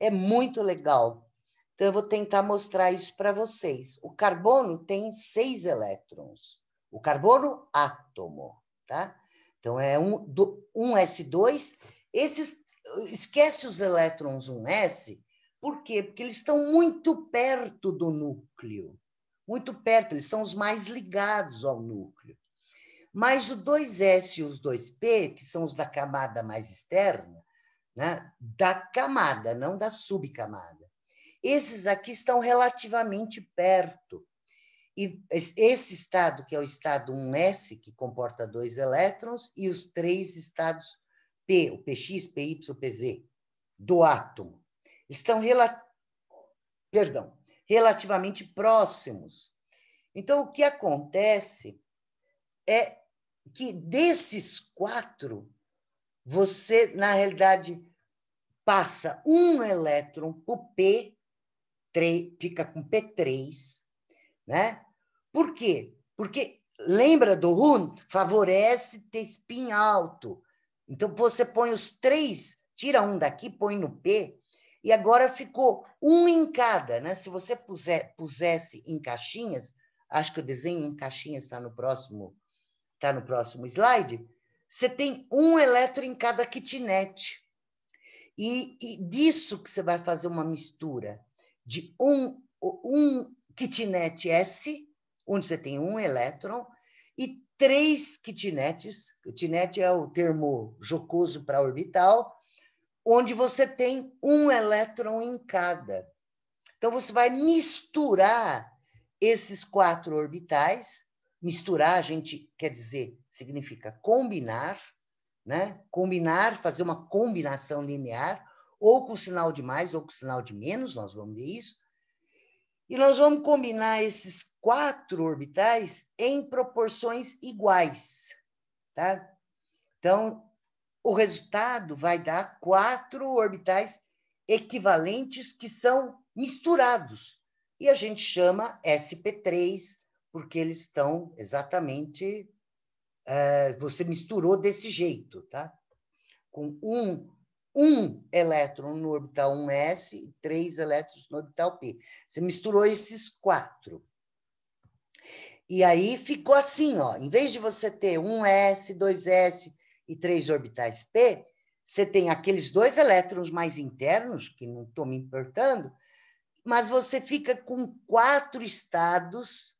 É muito legal. Então, eu vou tentar mostrar isso para vocês. O carbono tem seis elétrons. O carbono, átomo, tá? Então, é um, do, um S2. Esses, esquece os elétrons 1S, por quê? Porque eles estão muito perto do núcleo, muito perto, eles são os mais ligados ao núcleo. Mas o 2S e os 2P, que são os da camada mais externa, né? da camada, não da subcamada. Esses aqui estão relativamente perto. E esse estado, que é o estado 1S, que comporta dois elétrons, e os três estados P, o PX, PY, PZ, do átomo estão rela... Perdão, relativamente próximos. Então, o que acontece é que desses quatro, você, na realidade, passa um elétron para o p fica com P3, né? Por quê? Porque, lembra do Hund? Favorece ter spin alto. Então, você põe os três, tira um daqui, põe no P, e agora ficou um em cada. Né? Se você puser, pusesse em caixinhas, acho que o desenho em caixinhas está no próximo está no próximo slide, você tem um elétron em cada kitnet. E, e disso que você vai fazer uma mistura de um, um kitnet S, onde você tem um elétron, e três kitnets. Kitnet é o termo jocoso para orbital, onde você tem um elétron em cada. Então, você vai misturar esses quatro orbitais. Misturar, a gente quer dizer, significa combinar, né? Combinar, fazer uma combinação linear, ou com sinal de mais ou com sinal de menos, nós vamos ver isso. E nós vamos combinar esses quatro orbitais em proporções iguais, tá? Então, o resultado vai dar quatro orbitais equivalentes que são misturados. E a gente chama SP3, porque eles estão exatamente. Uh, você misturou desse jeito, tá? Com um, um elétron no orbital 1s e três elétrons no orbital p. Você misturou esses quatro. E aí ficou assim, ó. Em vez de você ter 1s, 2s, e três orbitais p, você tem aqueles dois elétrons mais internos, que não estou me importando, mas você fica com quatro estados,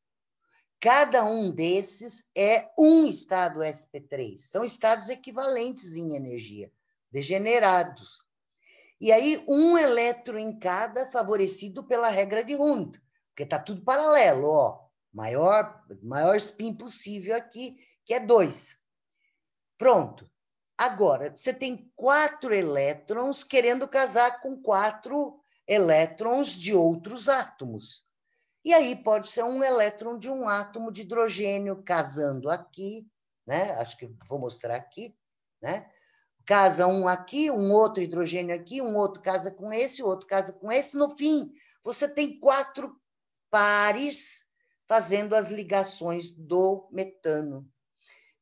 cada um desses é um estado sp3. São estados equivalentes em energia, degenerados. E aí, um elétron em cada, favorecido pela regra de Hund, porque está tudo paralelo, ó. Maior, maior spin possível aqui, que é dois. Pronto. Agora, você tem quatro elétrons querendo casar com quatro elétrons de outros átomos. E aí pode ser um elétron de um átomo de hidrogênio casando aqui, né? Acho que vou mostrar aqui, né? Casa um aqui, um outro hidrogênio aqui, um outro casa com esse, outro casa com esse. No fim, você tem quatro pares fazendo as ligações do metano.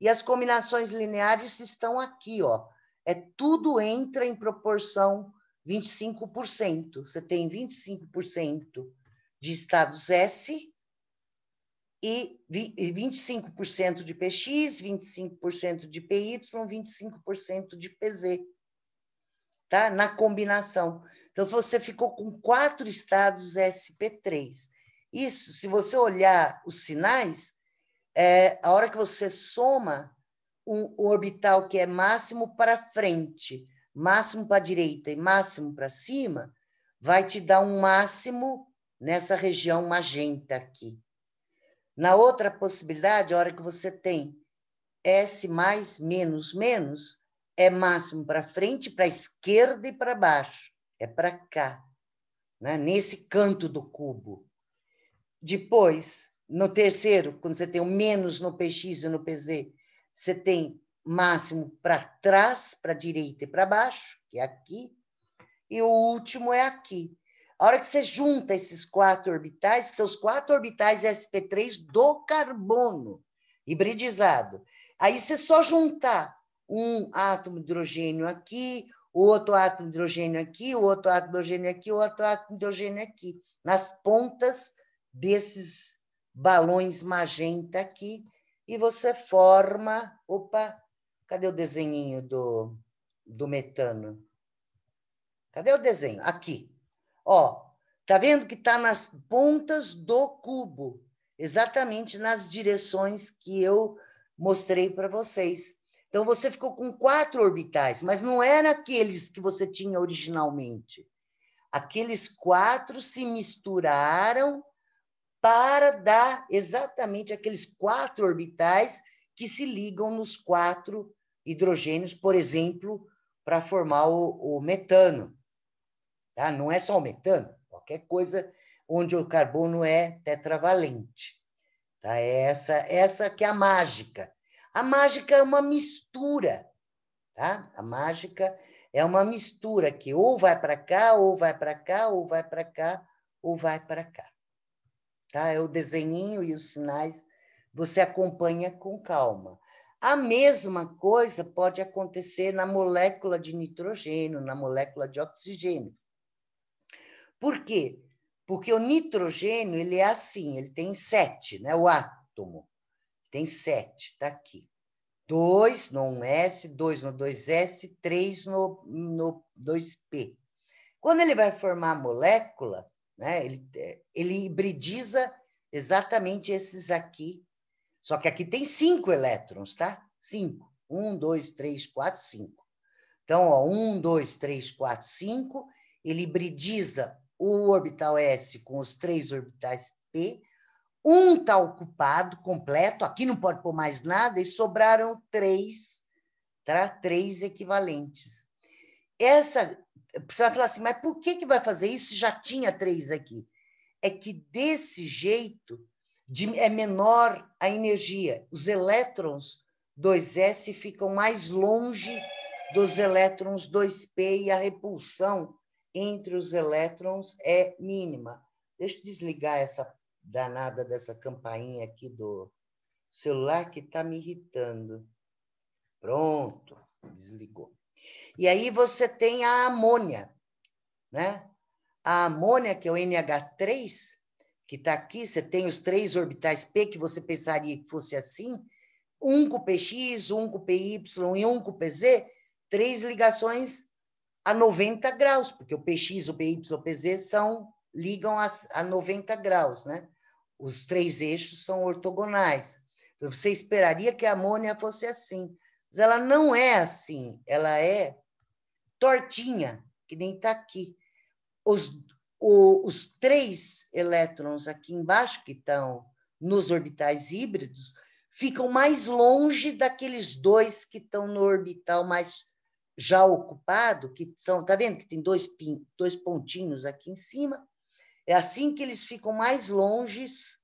E as combinações lineares estão aqui, ó. É tudo entra em proporção 25%. Você tem 25% de estados S e 25% de PX, 25% de PY, 25% de PZ. Tá? Na combinação. Então, você ficou com quatro estados SP3. Isso, se você olhar os sinais, é a hora que você soma o orbital que é máximo para frente, máximo para a direita e máximo para cima, vai te dar um máximo nessa região magenta aqui. Na outra possibilidade, a hora que você tem S mais, menos, menos, é máximo para frente, para esquerda e para baixo. É para cá, né? nesse canto do cubo. Depois, no terceiro, quando você tem o menos no PX e no PZ, você tem máximo para trás, para a direita e para baixo, que é aqui, e o último é aqui. A hora que você junta esses quatro orbitais, que são os quatro orbitais sp3 do carbono hibridizado, aí você só juntar um átomo de hidrogênio aqui, outro átomo de hidrogênio aqui, outro átomo de hidrogênio aqui, outro átomo de hidrogênio aqui, nas pontas desses balões magenta aqui e você forma. Opa, cadê o desenhinho do, do metano? Cadê o desenho? Aqui. Ó, tá vendo que tá nas pontas do cubo, exatamente nas direções que eu mostrei para vocês. Então você ficou com quatro orbitais, mas não era aqueles que você tinha originalmente. Aqueles quatro se misturaram para dar exatamente aqueles quatro orbitais que se ligam nos quatro hidrogênios, por exemplo, para formar o, o metano. Tá? Não é só o metano, qualquer coisa onde o carbono é tetravalente. Tá? É essa, essa que é a mágica. A mágica é uma mistura, tá? A mágica é uma mistura que ou vai para cá, ou vai para cá, ou vai para cá, ou vai para cá tá? É o desenhinho e os sinais, você acompanha com calma. A mesma coisa pode acontecer na molécula de nitrogênio, na molécula de oxigênio. Por quê? Porque o nitrogênio, ele é assim, ele tem sete, né? O átomo tem sete, tá aqui. Dois no 1S, dois no 2S, três no, no 2P. Quando ele vai formar a molécula, né? Ele, é, ele hibridiza exatamente esses aqui. Só que aqui tem cinco elétrons, tá? Cinco. Um, dois, três, quatro, cinco. Então, ó, um, dois, três, quatro, cinco. Ele hibridiza o orbital S com os três orbitais P. Um está ocupado, completo. Aqui não pode pôr mais nada e sobraram três, tá? Três equivalentes. Essa vai falar assim, mas por que, que vai fazer isso se já tinha três aqui? É que desse jeito de, é menor a energia. Os elétrons 2s ficam mais longe dos elétrons 2p e a repulsão entre os elétrons é mínima. Deixa eu desligar essa danada dessa campainha aqui do celular que está me irritando. Pronto, desligou. E aí você tem a amônia, né? A amônia, que é o NH3, que está aqui, você tem os três orbitais P que você pensaria que fosse assim, um com PX, um com PY e um com PZ, três ligações a 90 graus, porque o PX, o PY, o PZ são, ligam a, a 90 graus, né? Os três eixos são ortogonais. Então, você esperaria que a amônia fosse assim. Mas ela não é assim, ela é tortinha, que nem está aqui. Os, o, os três elétrons aqui embaixo, que estão nos orbitais híbridos, ficam mais longe daqueles dois que estão no orbital mais já ocupado, que são, tá vendo que tem dois, pin, dois pontinhos aqui em cima? É assim que eles ficam mais longes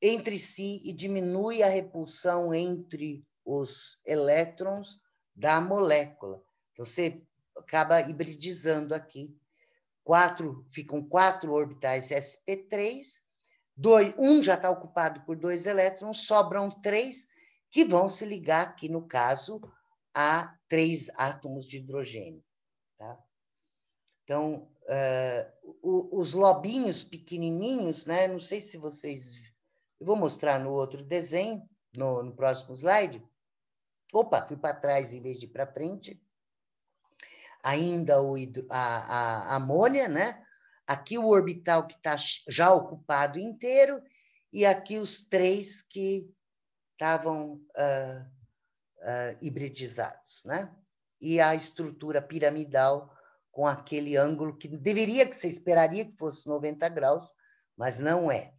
entre si e diminui a repulsão entre os elétrons da molécula. Então, você acaba hibridizando aqui. Quatro, ficam quatro orbitais sp3, dois, um já está ocupado por dois elétrons, sobram três que vão se ligar aqui, no caso, a três átomos de hidrogênio. Tá? Então, uh, os lobinhos pequenininhos, né? não sei se vocês... Eu vou mostrar no outro desenho, no, no próximo slide, Opa, fui para trás em vez de para frente. Ainda o, a, a, a amônia, né? Aqui o orbital que está já ocupado inteiro e aqui os três que estavam uh, ah, uh, ah, hibridizados, né? E a estrutura piramidal com aquele ângulo que deveria que você esperaria que fosse 90 graus, mas não é.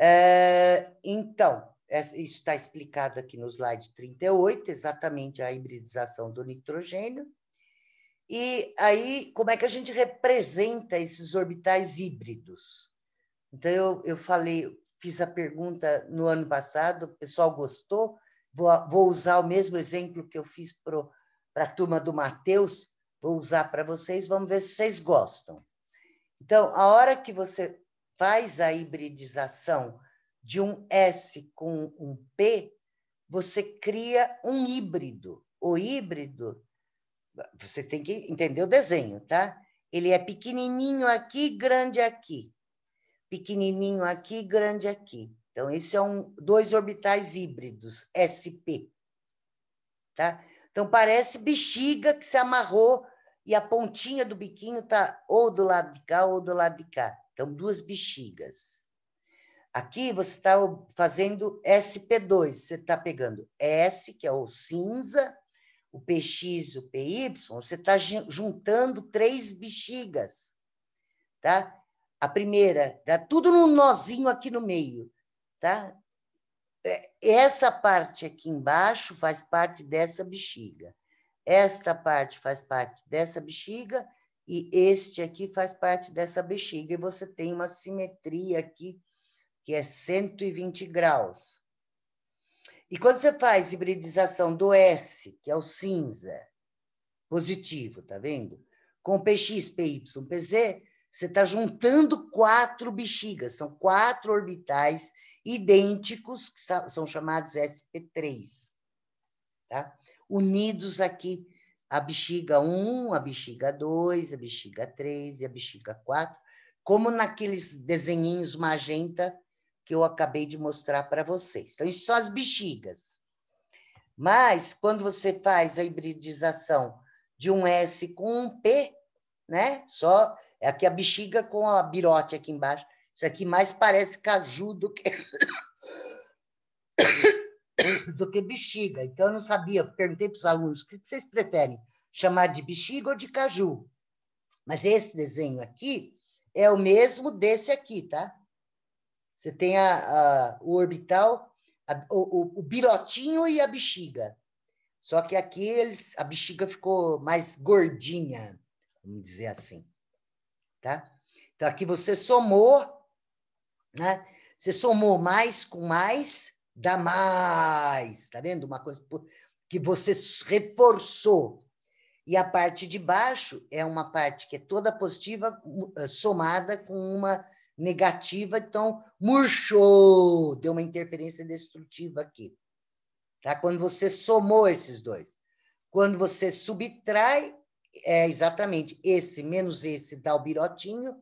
Uh, então, isso está explicado aqui no slide 38, exatamente a hibridização do nitrogênio. E aí, como é que a gente representa esses orbitais híbridos? Então, eu, eu falei, fiz a pergunta no ano passado, o pessoal gostou, vou, vou usar o mesmo exemplo que eu fiz para a turma do Matheus, vou usar para vocês, vamos ver se vocês gostam. Então, a hora que você faz a hibridização de um S com um P, você cria um híbrido. O híbrido, você tem que entender o desenho, tá? Ele é pequenininho aqui, grande aqui. Pequenininho aqui, grande aqui. Então, esse é um, dois orbitais híbridos, SP. Tá? Então, parece bexiga que se amarrou e a pontinha do biquinho está ou do lado de cá ou do lado de cá. Então, duas bexigas. Aqui você está fazendo SP2, você está pegando S, que é o cinza, o PX, o PY, você está juntando três bexigas, tá? A primeira, dá tudo num nozinho aqui no meio, tá? É, essa parte aqui embaixo faz parte dessa bexiga. Esta parte faz parte dessa bexiga e este aqui faz parte dessa bexiga. E você tem uma simetria aqui que é 120 graus. E quando você faz hibridização do S, que é o cinza, positivo, tá vendo? Com PX, PY, PZ, você está juntando quatro bexigas, são quatro orbitais idênticos, que são chamados SP3, tá? Unidos aqui a bexiga 1, a bexiga 2, a bexiga 3 e a bexiga 4, como naqueles desenhinhos magenta que eu acabei de mostrar para vocês. Então, isso são as bexigas. Mas, quando você faz a hibridização de um S com um P, né? Só é aqui a bexiga com a birote aqui embaixo. Isso aqui mais parece caju do que *coughs* do que bexiga. Então eu não sabia, perguntei para os alunos, o que vocês preferem, chamar de bexiga ou de caju? Mas esse desenho aqui é o mesmo desse aqui, tá? Você tem a, a o orbital, a, o, o, e a bexiga. Só que aqui eles, a bexiga ficou mais gordinha, vamos dizer assim. Tá? Então aqui você somou, né? Você somou mais com mais, dá mais. Tá vendo? Uma coisa que você reforçou. E a parte de baixo é uma parte que é toda positiva eh, somada com uma negativa, então murchou, deu uma interferência destrutiva aqui. Tá? Quando você somou esses dois. Quando você subtrai, é exatamente esse menos esse dá o birotinho,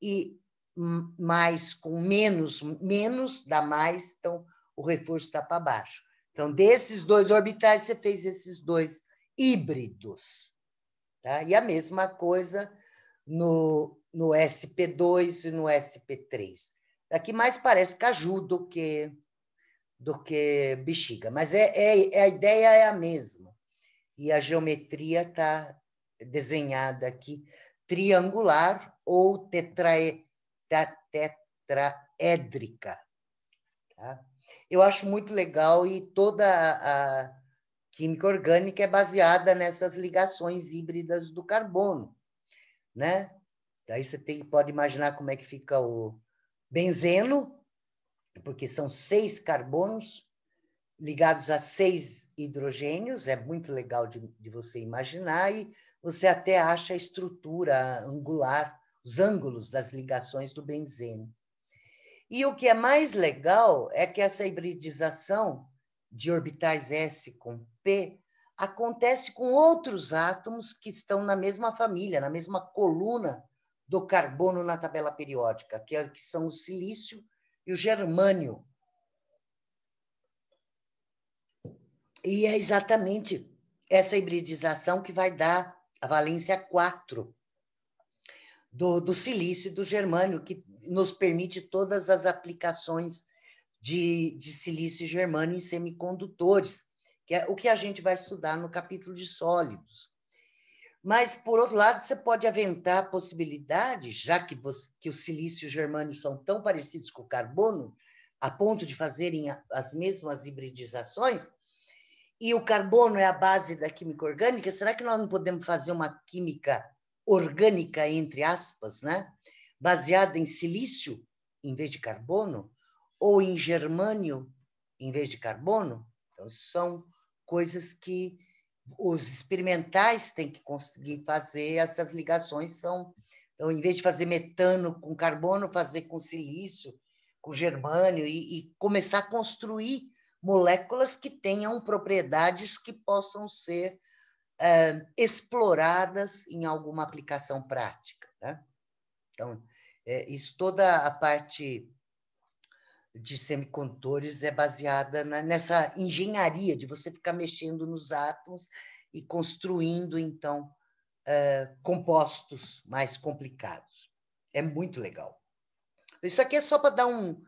e mais com menos, menos dá mais, então o reforço está para baixo. Então, desses dois orbitais, você fez esses dois híbridos. Tá? E a mesma coisa no no SP2 e no SP3. aqui é mais parece caju do que, do que bexiga, mas é, é, é a ideia é a mesma. E a geometria está desenhada aqui triangular ou tetrae, tetraédrica. Tá? Eu acho muito legal e toda a química orgânica é baseada nessas ligações híbridas do carbono, né? Daí você tem, pode imaginar como é que fica o benzeno, porque são seis carbonos ligados a seis hidrogênios, é muito legal de, de você imaginar, e você até acha a estrutura angular, os ângulos das ligações do benzeno. E o que é mais legal é que essa hibridização de orbitais S com P acontece com outros átomos que estão na mesma família, na mesma coluna do carbono na tabela periódica, que, é, que são o silício e o germânio. E é exatamente essa hibridização que vai dar a valência 4 do, do silício e do germânio, que nos permite todas as aplicações de, de silício e germânio em semicondutores, que é o que a gente vai estudar no capítulo de sólidos. Mas, por outro lado, você pode aventar a possibilidade, já que, você, que o silício e o germânio são tão parecidos com o carbono, a ponto de fazerem as mesmas hibridizações, e o carbono é a base da química orgânica, será que nós não podemos fazer uma química orgânica, entre aspas, né? baseada em silício em vez de carbono, ou em germânio em vez de carbono? Então, são coisas que os experimentais têm que conseguir fazer essas ligações são então em vez de fazer metano com carbono fazer com silício com germânio e, e começar a construir moléculas que tenham propriedades que possam ser é, exploradas em alguma aplicação prática. Né? Então, é, isso toda a parte de semicondutores é baseada na, nessa engenharia de você ficar mexendo nos átomos e construindo, então, uh, compostos mais complicados. É muito legal. Isso aqui é só para dar um.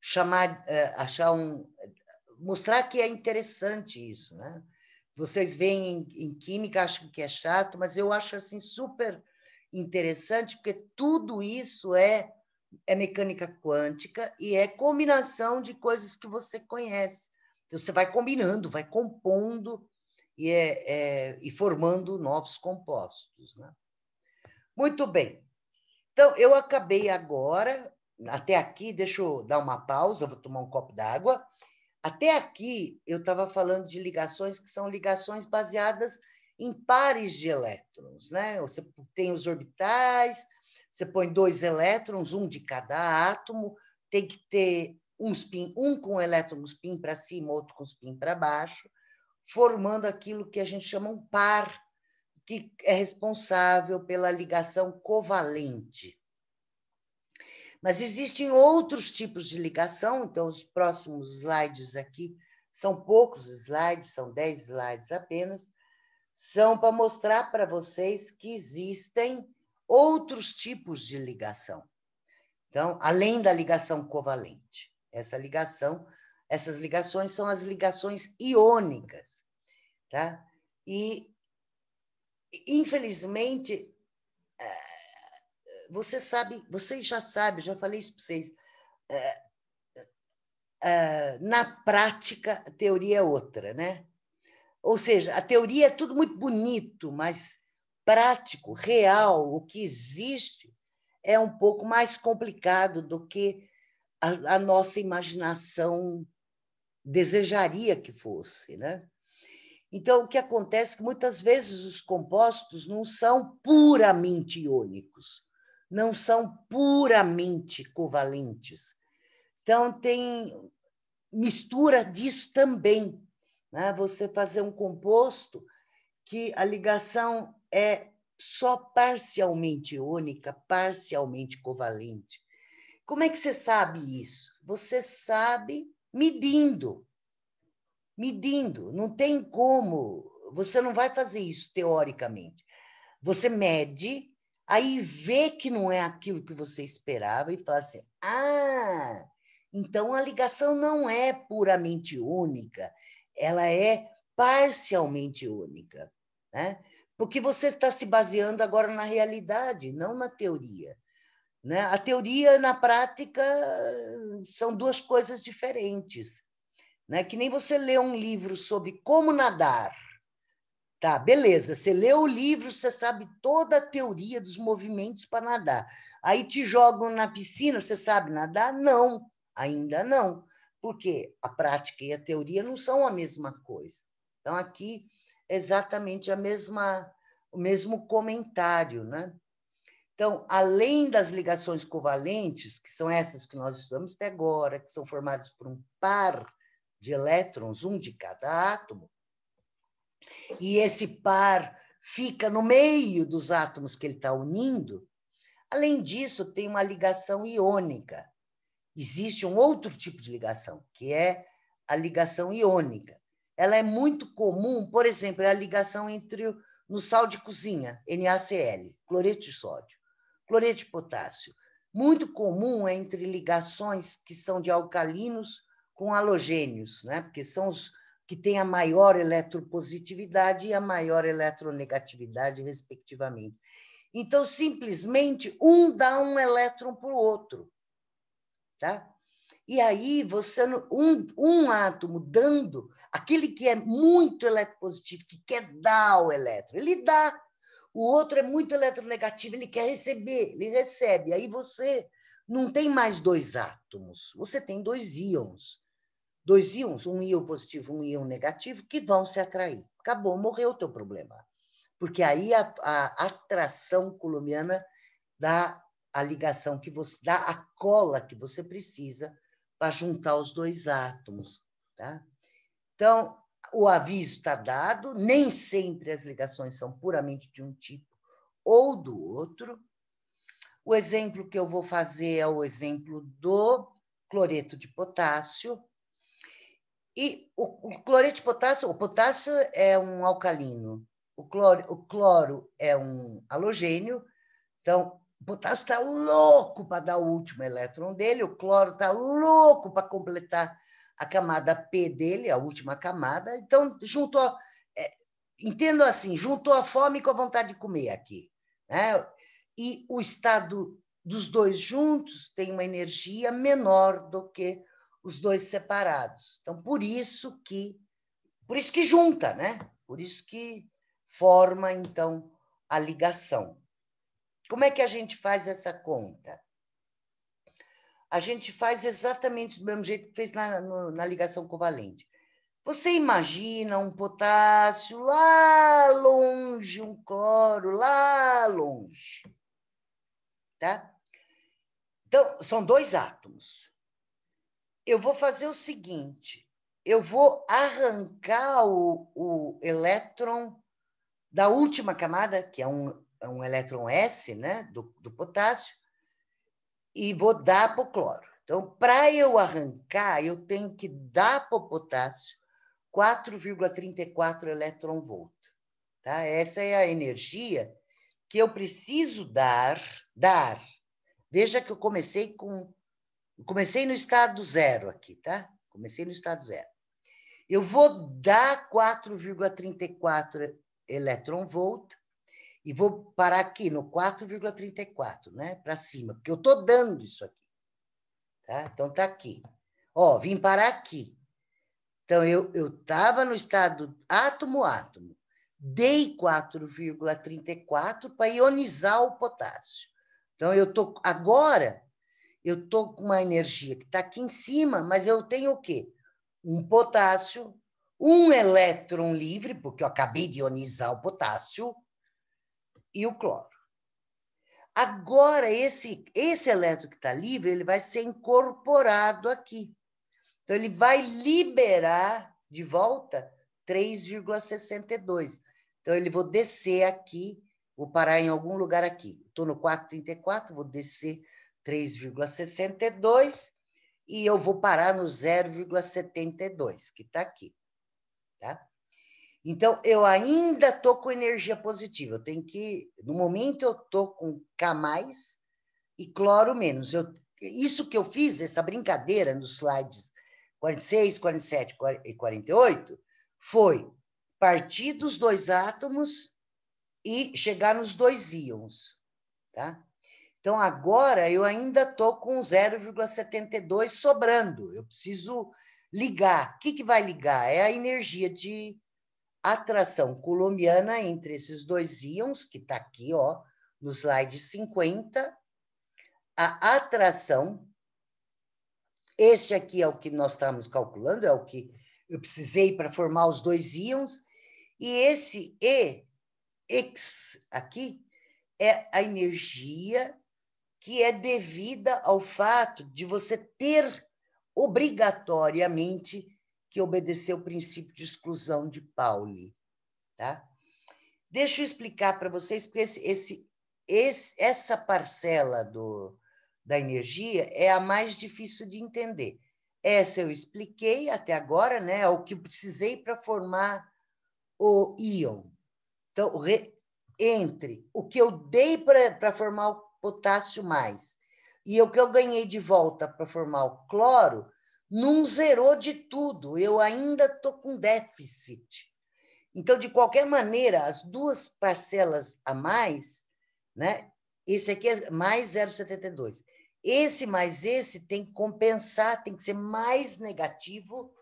chamar, uh, achar um. mostrar que é interessante isso, né? Vocês veem em, em química, acham que é chato, mas eu acho assim super interessante, porque tudo isso é é mecânica quântica e é combinação de coisas que você conhece. Então, você vai combinando, vai compondo e, é, é, e formando novos compostos. Né? Muito bem. Então, eu acabei agora, até aqui, deixa eu dar uma pausa, vou tomar um copo d'água. Até aqui, eu estava falando de ligações que são ligações baseadas em pares de elétrons. Né? Você tem os orbitais, você põe dois elétrons, um de cada átomo, tem que ter um, spin, um com elétrons spin para cima, outro com spin para baixo, formando aquilo que a gente chama um par, que é responsável pela ligação covalente. Mas existem outros tipos de ligação, então os próximos slides aqui são poucos slides, são 10 slides apenas, são para mostrar para vocês que existem outros tipos de ligação. Então, além da ligação covalente, essa ligação, essas ligações são as ligações iônicas, tá? E infelizmente é, você sabe, vocês já sabem, já falei isso para vocês. É, é, na prática, a teoria é outra, né? Ou seja, a teoria é tudo muito bonito, mas prático, real, o que existe, é um pouco mais complicado do que a, a nossa imaginação desejaria que fosse, né? Então, o que acontece é que muitas vezes os compostos não são puramente iônicos, não são puramente covalentes. Então, tem mistura disso também. Né? Você fazer um composto que a ligação é só parcialmente única, parcialmente covalente. Como é que você sabe isso? Você sabe medindo. Medindo, não tem como. Você não vai fazer isso teoricamente. Você mede, aí vê que não é aquilo que você esperava e fala assim: ah, então a ligação não é puramente única, ela é parcialmente única. Né? porque você está se baseando agora na realidade, não na teoria. Né? A teoria na prática são duas coisas diferentes. Né? Que nem você lê um livro sobre como nadar. Tá, beleza, você lê o livro, você sabe toda a teoria dos movimentos para nadar. Aí te jogam na piscina, você sabe nadar? Não, ainda não. Porque a prática e a teoria não são a mesma coisa. Então, aqui exatamente a mesma, o mesmo comentário. Né? Então, além das ligações covalentes, que são essas que nós estudamos até agora, que são formadas por um par de elétrons, um de cada átomo, e esse par fica no meio dos átomos que ele está unindo, além disso, tem uma ligação iônica. Existe um outro tipo de ligação, que é a ligação iônica ela é muito comum, por exemplo, é a ligação entre o, no sal de cozinha, NaCl, cloreto de sódio, cloreto de potássio. Muito comum é entre ligações que são de alcalinos com halogênios, né? porque são os que têm a maior eletropositividade e a maior eletronegatividade, respectivamente. Então, simplesmente, um dá um elétron para o outro. Tá? E aí, você, um, um átomo dando, aquele que é muito eletropositivo, que quer dar o elétron, ele dá. O outro é muito eletronegativo, ele quer receber, ele recebe. Aí você não tem mais dois átomos, você tem dois íons. Dois íons, um íon positivo, um íon negativo, que vão se atrair. Acabou, morreu o teu problema. Porque aí a, a atração colombiana dá a ligação que você dá a cola que você precisa para juntar os dois átomos. Tá? Então, o aviso está dado, nem sempre as ligações são puramente de um tipo ou do outro. O exemplo que eu vou fazer é o exemplo do cloreto de potássio. E o, o cloreto de potássio, o potássio é um alcalino, o cloro, o cloro é um halogênio, então o potássio está louco para dar o último elétron dele, o cloro está louco para completar a camada P dele, a última camada. Então, juntou. A, é, entendo assim, juntou a fome com a vontade de comer aqui. Né? E o estado dos dois juntos tem uma energia menor do que os dois separados. Então, por isso que. Por isso que junta, né? Por isso que forma, então, a ligação. Como é que a gente faz essa conta? A gente faz exatamente do mesmo jeito que fez na, no, na ligação covalente. Você imagina um potássio lá longe, um cloro lá longe. Tá? Então, são dois átomos. Eu vou fazer o seguinte: eu vou arrancar o, o elétron da última camada, que é um é um elétron S né, do, do potássio e vou dar para o cloro. Então, para eu arrancar, eu tenho que dar para o potássio 4,34 elétron volt Tá? Essa é a energia que eu preciso dar. dar. Veja que eu comecei com. Comecei no estado zero aqui, tá? Comecei no estado zero. Eu vou dar 4,34 elétron volt e vou parar aqui no 4,34, né? Para cima, porque eu estou dando isso aqui. Tá? Então tá aqui. Ó, vim parar aqui. Então eu eu no estado átomo átomo. Dei 4,34 para ionizar o potássio. Então eu tô agora eu tô com uma energia que está aqui em cima, mas eu tenho o quê? Um potássio, um elétron livre, porque eu acabei de ionizar o potássio, e o cloro. Agora, esse, esse elétron que está livre, ele vai ser incorporado aqui. Então, ele vai liberar de volta 3,62. Então, ele vou descer aqui, vou parar em algum lugar aqui. Estou no 4,34, vou descer 3,62 e eu vou parar no 0,72, que está aqui. Tá? Então, eu ainda estou com energia positiva. Eu tenho que. No momento, eu estou com K mais e cloro menos. Eu, isso que eu fiz, essa brincadeira nos slides 46, 47 e 48, foi partir dos dois átomos e chegar nos dois íons. Tá? Então, agora eu ainda estou com 0,72 sobrando. Eu preciso ligar. O que, que vai ligar? É a energia de atração colombiana entre esses dois íons, que está aqui ó, no slide 50, a atração, este aqui é o que nós estamos calculando, é o que eu precisei para formar os dois íons, e esse E, X, aqui, é a energia que é devida ao fato de você ter obrigatoriamente que obedeceu o princípio de exclusão de Pauli. Tá? Deixa eu explicar para vocês, porque esse, esse, esse, essa parcela do, da energia é a mais difícil de entender. Essa eu expliquei até agora, né? É o que precisei para formar o íon. Então, entre o que eu dei para formar o potássio mais e o que eu ganhei de volta para formar o cloro, não zerou de tudo, eu ainda estou com déficit. Então, de qualquer maneira, as duas parcelas a mais, né? Esse aqui é mais 0,72. Esse mais esse tem que compensar, tem que ser mais negativo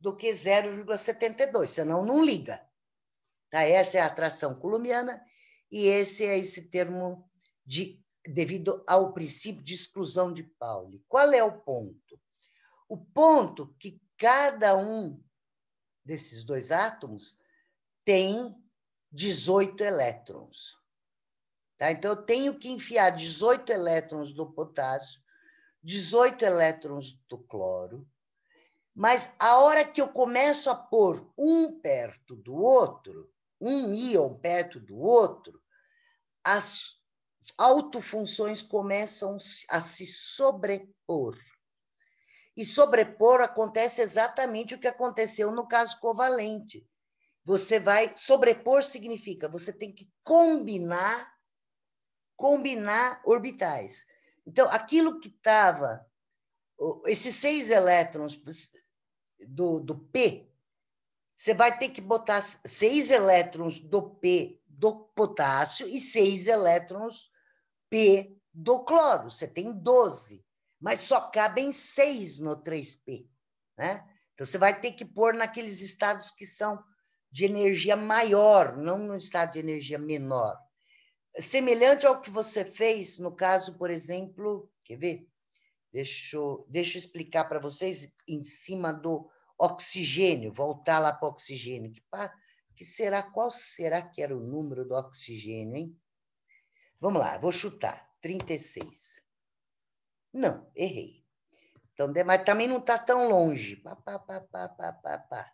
do que 0,72, senão não liga. Tá? Essa é a atração colombiana e esse é esse termo de, devido ao princípio de exclusão de Pauli. Qual é o ponto? o ponto que cada um desses dois átomos tem 18 elétrons. Tá? Então, eu tenho que enfiar 18 elétrons do potássio, 18 elétrons do cloro, mas a hora que eu começo a pôr um perto do outro, um íon perto do outro, as autofunções começam a se sobrepor e sobrepor acontece exatamente o que aconteceu no caso covalente. Você vai sobrepor significa você tem que combinar combinar orbitais. Então, aquilo que estava esses seis elétrons do, do P, você vai ter que botar seis elétrons do P do potássio e seis elétrons P do cloro. Você tem 12 mas só cabem seis no 3P. Né? Então, você vai ter que pôr naqueles estados que são de energia maior, não no estado de energia menor. Semelhante ao que você fez, no caso, por exemplo, quer ver? Deixa eu, deixa eu explicar para vocês em cima do oxigênio, voltar lá para o oxigênio. Que, que será, qual será que era o número do oxigênio, hein? Vamos lá, vou chutar, 36. Não, errei. Então, mas também não está tão longe. Pá, pá, pá, pá, pá, pá, pá.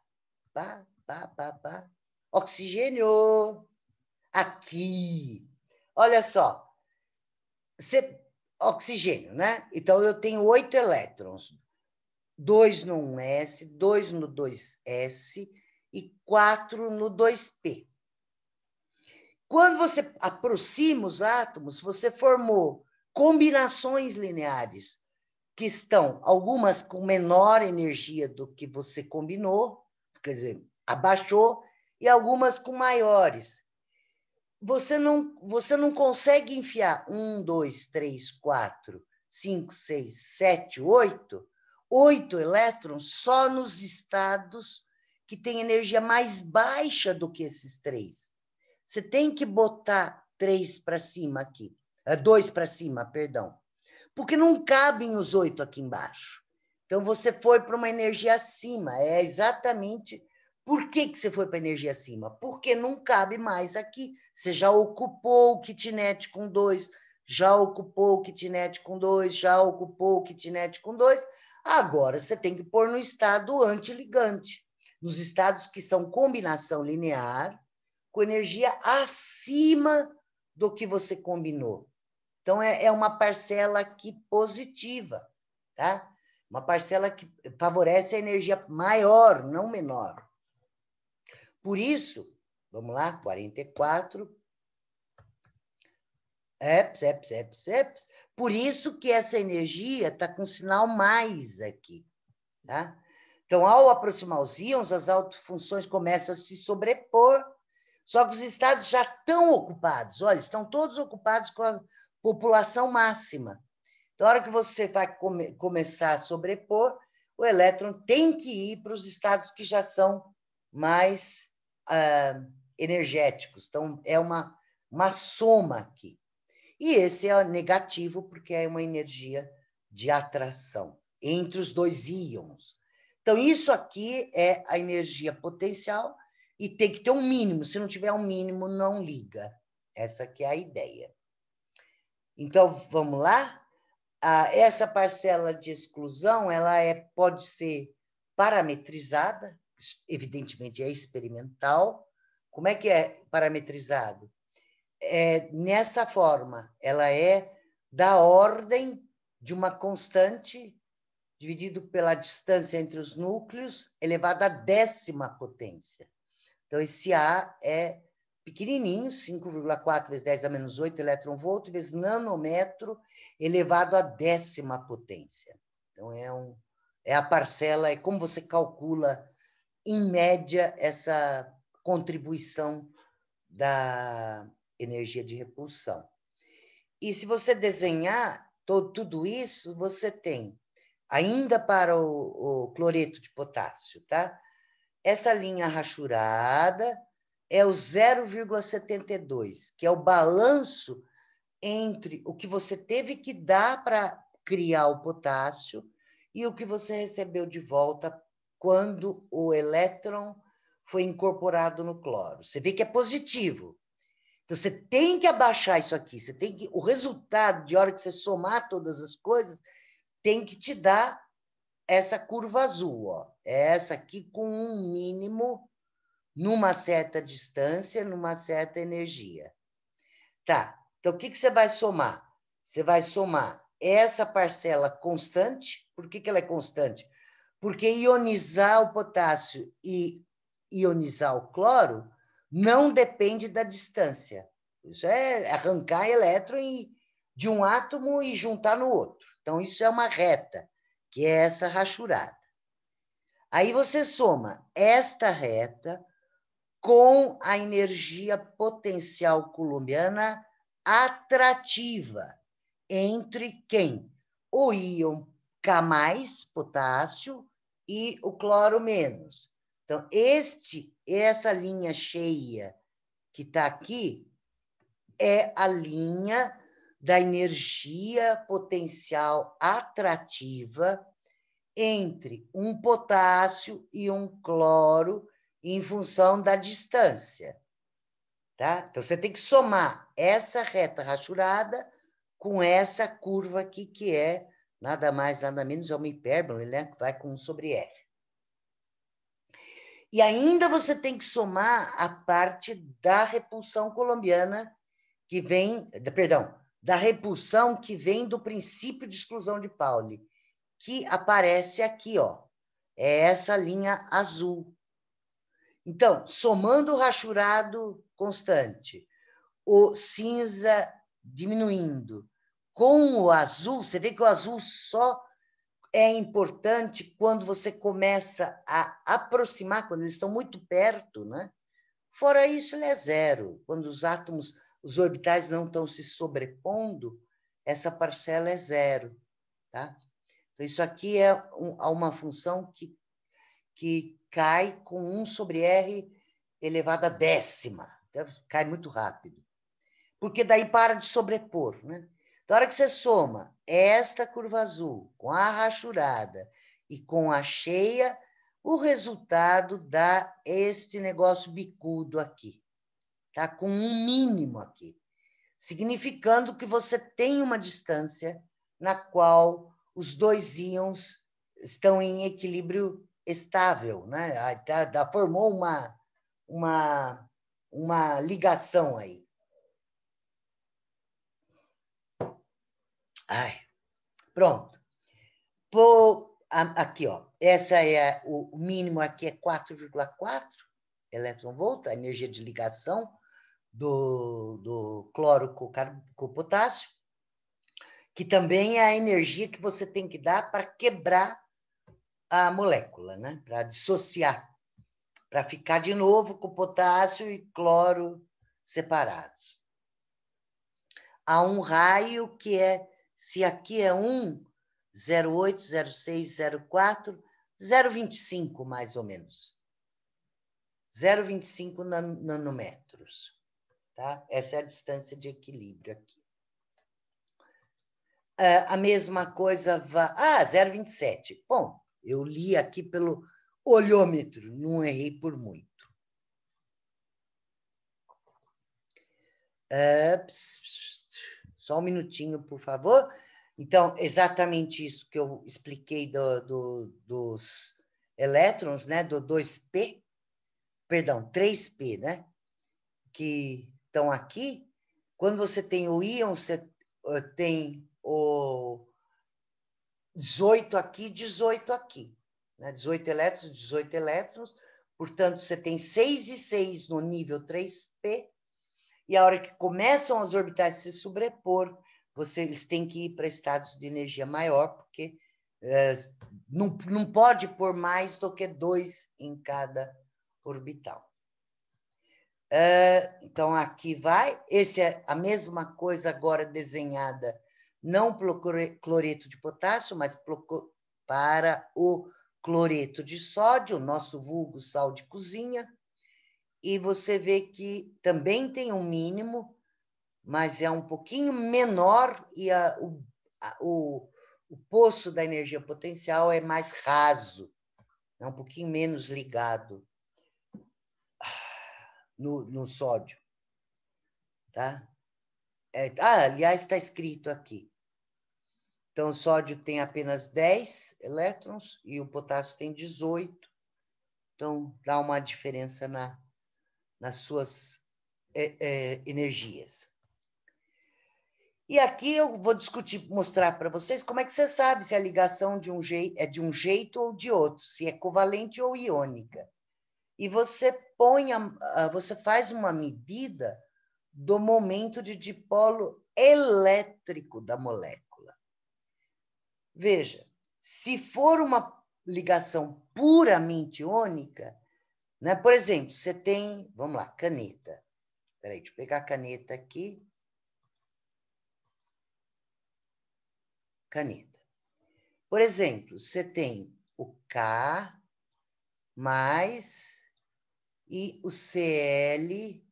Pá, pá, pá, pá. Oxigênio. Aqui. Olha só. Cê, oxigênio, né? Então, eu tenho oito elétrons. Dois no 1S, dois no 2S e quatro no 2P. Quando você aproxima os átomos, você formou combinações lineares, que estão algumas com menor energia do que você combinou, quer dizer, abaixou, e algumas com maiores. Você não, você não consegue enfiar um, dois, três, quatro, cinco, seis, sete, oito, oito elétrons só nos estados que têm energia mais baixa do que esses três. Você tem que botar três para cima aqui. É, dois para cima, perdão. Porque não cabem os oito aqui embaixo. Então você foi para uma energia acima. É exatamente por que, que você foi para energia acima? Porque não cabe mais aqui. Você já ocupou o kitnet com dois, já ocupou o kitnet com dois, já ocupou o kitnet com dois. Agora você tem que pôr no estado antiligante, nos estados que são combinação linear, com energia acima do que você combinou. Então, é, é uma parcela aqui positiva, tá? Uma parcela que favorece a energia maior, não menor. Por isso, vamos lá, 44. Eps, eps, eps, eps. Por isso que essa energia está com sinal mais aqui, tá? Então, ao aproximar os íons, as autofunções começam a se sobrepor, só que os estados já estão ocupados. Olha, estão todos ocupados com, a, população máxima. Na então, hora que você vai come, começar a sobrepor, o elétron tem que ir para os estados que já são mais ah, energéticos. Então, é uma, uma soma aqui. E esse é negativo, porque é uma energia de atração entre os dois íons. Então, isso aqui é a energia potencial e tem que ter um mínimo. Se não tiver um mínimo, não liga. Essa que é a ideia. Então, vamos lá? Ah, essa parcela de exclusão ela é, pode ser parametrizada, evidentemente é experimental. Como é que é parametrizado? É, nessa forma, ela é da ordem de uma constante dividido pela distância entre os núcleos elevada à décima potência. Então, esse A é pequenininho, 5,4 vezes 10 a menos 8 eletronvolts vezes nanômetro elevado à décima potência. Então, é, um, é a parcela, é como você calcula, em média, essa contribuição da energia de repulsão. E se você desenhar todo, tudo isso, você tem, ainda para o, o cloreto de potássio, tá? Essa linha rachurada, é o 0,72, que é o balanço entre o que você teve que dar para criar o potássio e o que você recebeu de volta quando o elétron foi incorporado no cloro. Você vê que é positivo. Então, você tem que abaixar isso aqui. Você tem que, o resultado de hora que você somar todas as coisas tem que te dar essa curva azul, ó. É essa aqui com um mínimo numa certa distância, numa certa energia. Tá, então o que, que você vai somar? Você vai somar essa parcela constante, por que, que ela é constante? Porque ionizar o potássio e ionizar o cloro não depende da distância. Isso é arrancar elétron de um átomo e juntar no outro. Então, isso é uma reta, que é essa rachurada. Aí você soma esta reta com a energia potencial colombiana atrativa, entre quem? O íon K+, potássio, e o cloro menos. Então, este, essa linha cheia que está aqui é a linha da energia potencial atrativa entre um potássio e um cloro em função da distância. Tá? Então, você tem que somar essa reta rachurada com essa curva aqui, que é nada mais, nada menos, é uma hipérbole, né? que vai com 1 sobre R. E ainda você tem que somar a parte da repulsão colombiana, que vem, perdão, da repulsão que vem do princípio de exclusão de Pauli, que aparece aqui, ó. É essa linha azul, então, somando o rachurado constante, o cinza diminuindo, com o azul, você vê que o azul só é importante quando você começa a aproximar, quando eles estão muito perto, né? Fora isso, ele é zero. Quando os átomos, os orbitais não estão se sobrepondo, essa parcela é zero, tá? Então, isso aqui é um, uma função que, que cai com 1 sobre R elevado a décima. Então, cai muito rápido. Porque daí para de sobrepor. Né? Da hora que você soma esta curva azul com a rachurada e com a cheia, o resultado dá este negócio bicudo aqui. Tá? Com um mínimo aqui. Significando que você tem uma distância na qual os dois íons estão em equilíbrio estável, né? Tá, da, formou uma, uma, uma ligação aí. Ai, pronto. aqui, ó. Essa é o mínimo aqui é 4,4 elétron-volt, a energia de ligação do, do cloro com, com potássio, que também é a energia que você tem que dar para quebrar a molécula, né? para dissociar, para ficar de novo com potássio e cloro separados. Há um raio que é, se aqui é 1, 08, 06, 04, 0,25 mais ou menos. 0,25 nan nanômetros. Tá? Essa é a distância de equilíbrio aqui. Uh, a mesma coisa vai. Ah, 0,27. Bom, eu li aqui pelo olhômetro, não errei por muito. só um minutinho, por favor. Então, exatamente isso que eu expliquei do, do, dos elétrons, né? Do 2p, perdão, 3p, né? Que estão aqui. Quando você tem o íon, você eh, tem o 18 aqui, 18 aqui. Né? 18 elétrons, 18 elétrons. Portanto, você tem 6 e 6 no nível 3p. E a hora que começam as orbitais a se sobrepor, você, eles têm que ir para estados de energia maior, porque é, não, não pode pôr mais do que dois em cada orbital. Uh, então, aqui vai. Esse é a mesma coisa agora desenhada não para o cloreto de potássio, mas para o cloreto de sódio, nosso vulgo sal de cozinha. E você vê que também tem um mínimo, mas é um pouquinho menor e a, o, a, o, o poço da energia potencial é mais raso, é um pouquinho menos ligado no, no sódio. Tá? É, ah, aliás, está escrito aqui. Então, o sódio tem apenas 10 elétrons e o potássio tem 18. Então, dá uma diferença na, nas suas é, é, energias. E aqui eu vou discutir, mostrar para vocês como é que você sabe se a ligação de um é de um jeito ou de outro, se é covalente ou iônica. E você põe, a, a, você faz uma medida do momento de dipolo elétrico da molécula. Veja, se for uma ligação puramente ônica, né? por exemplo, você tem, vamos lá, caneta. Peraí, deixa eu pegar a caneta aqui. Caneta. Por exemplo, você tem o K mais e o CL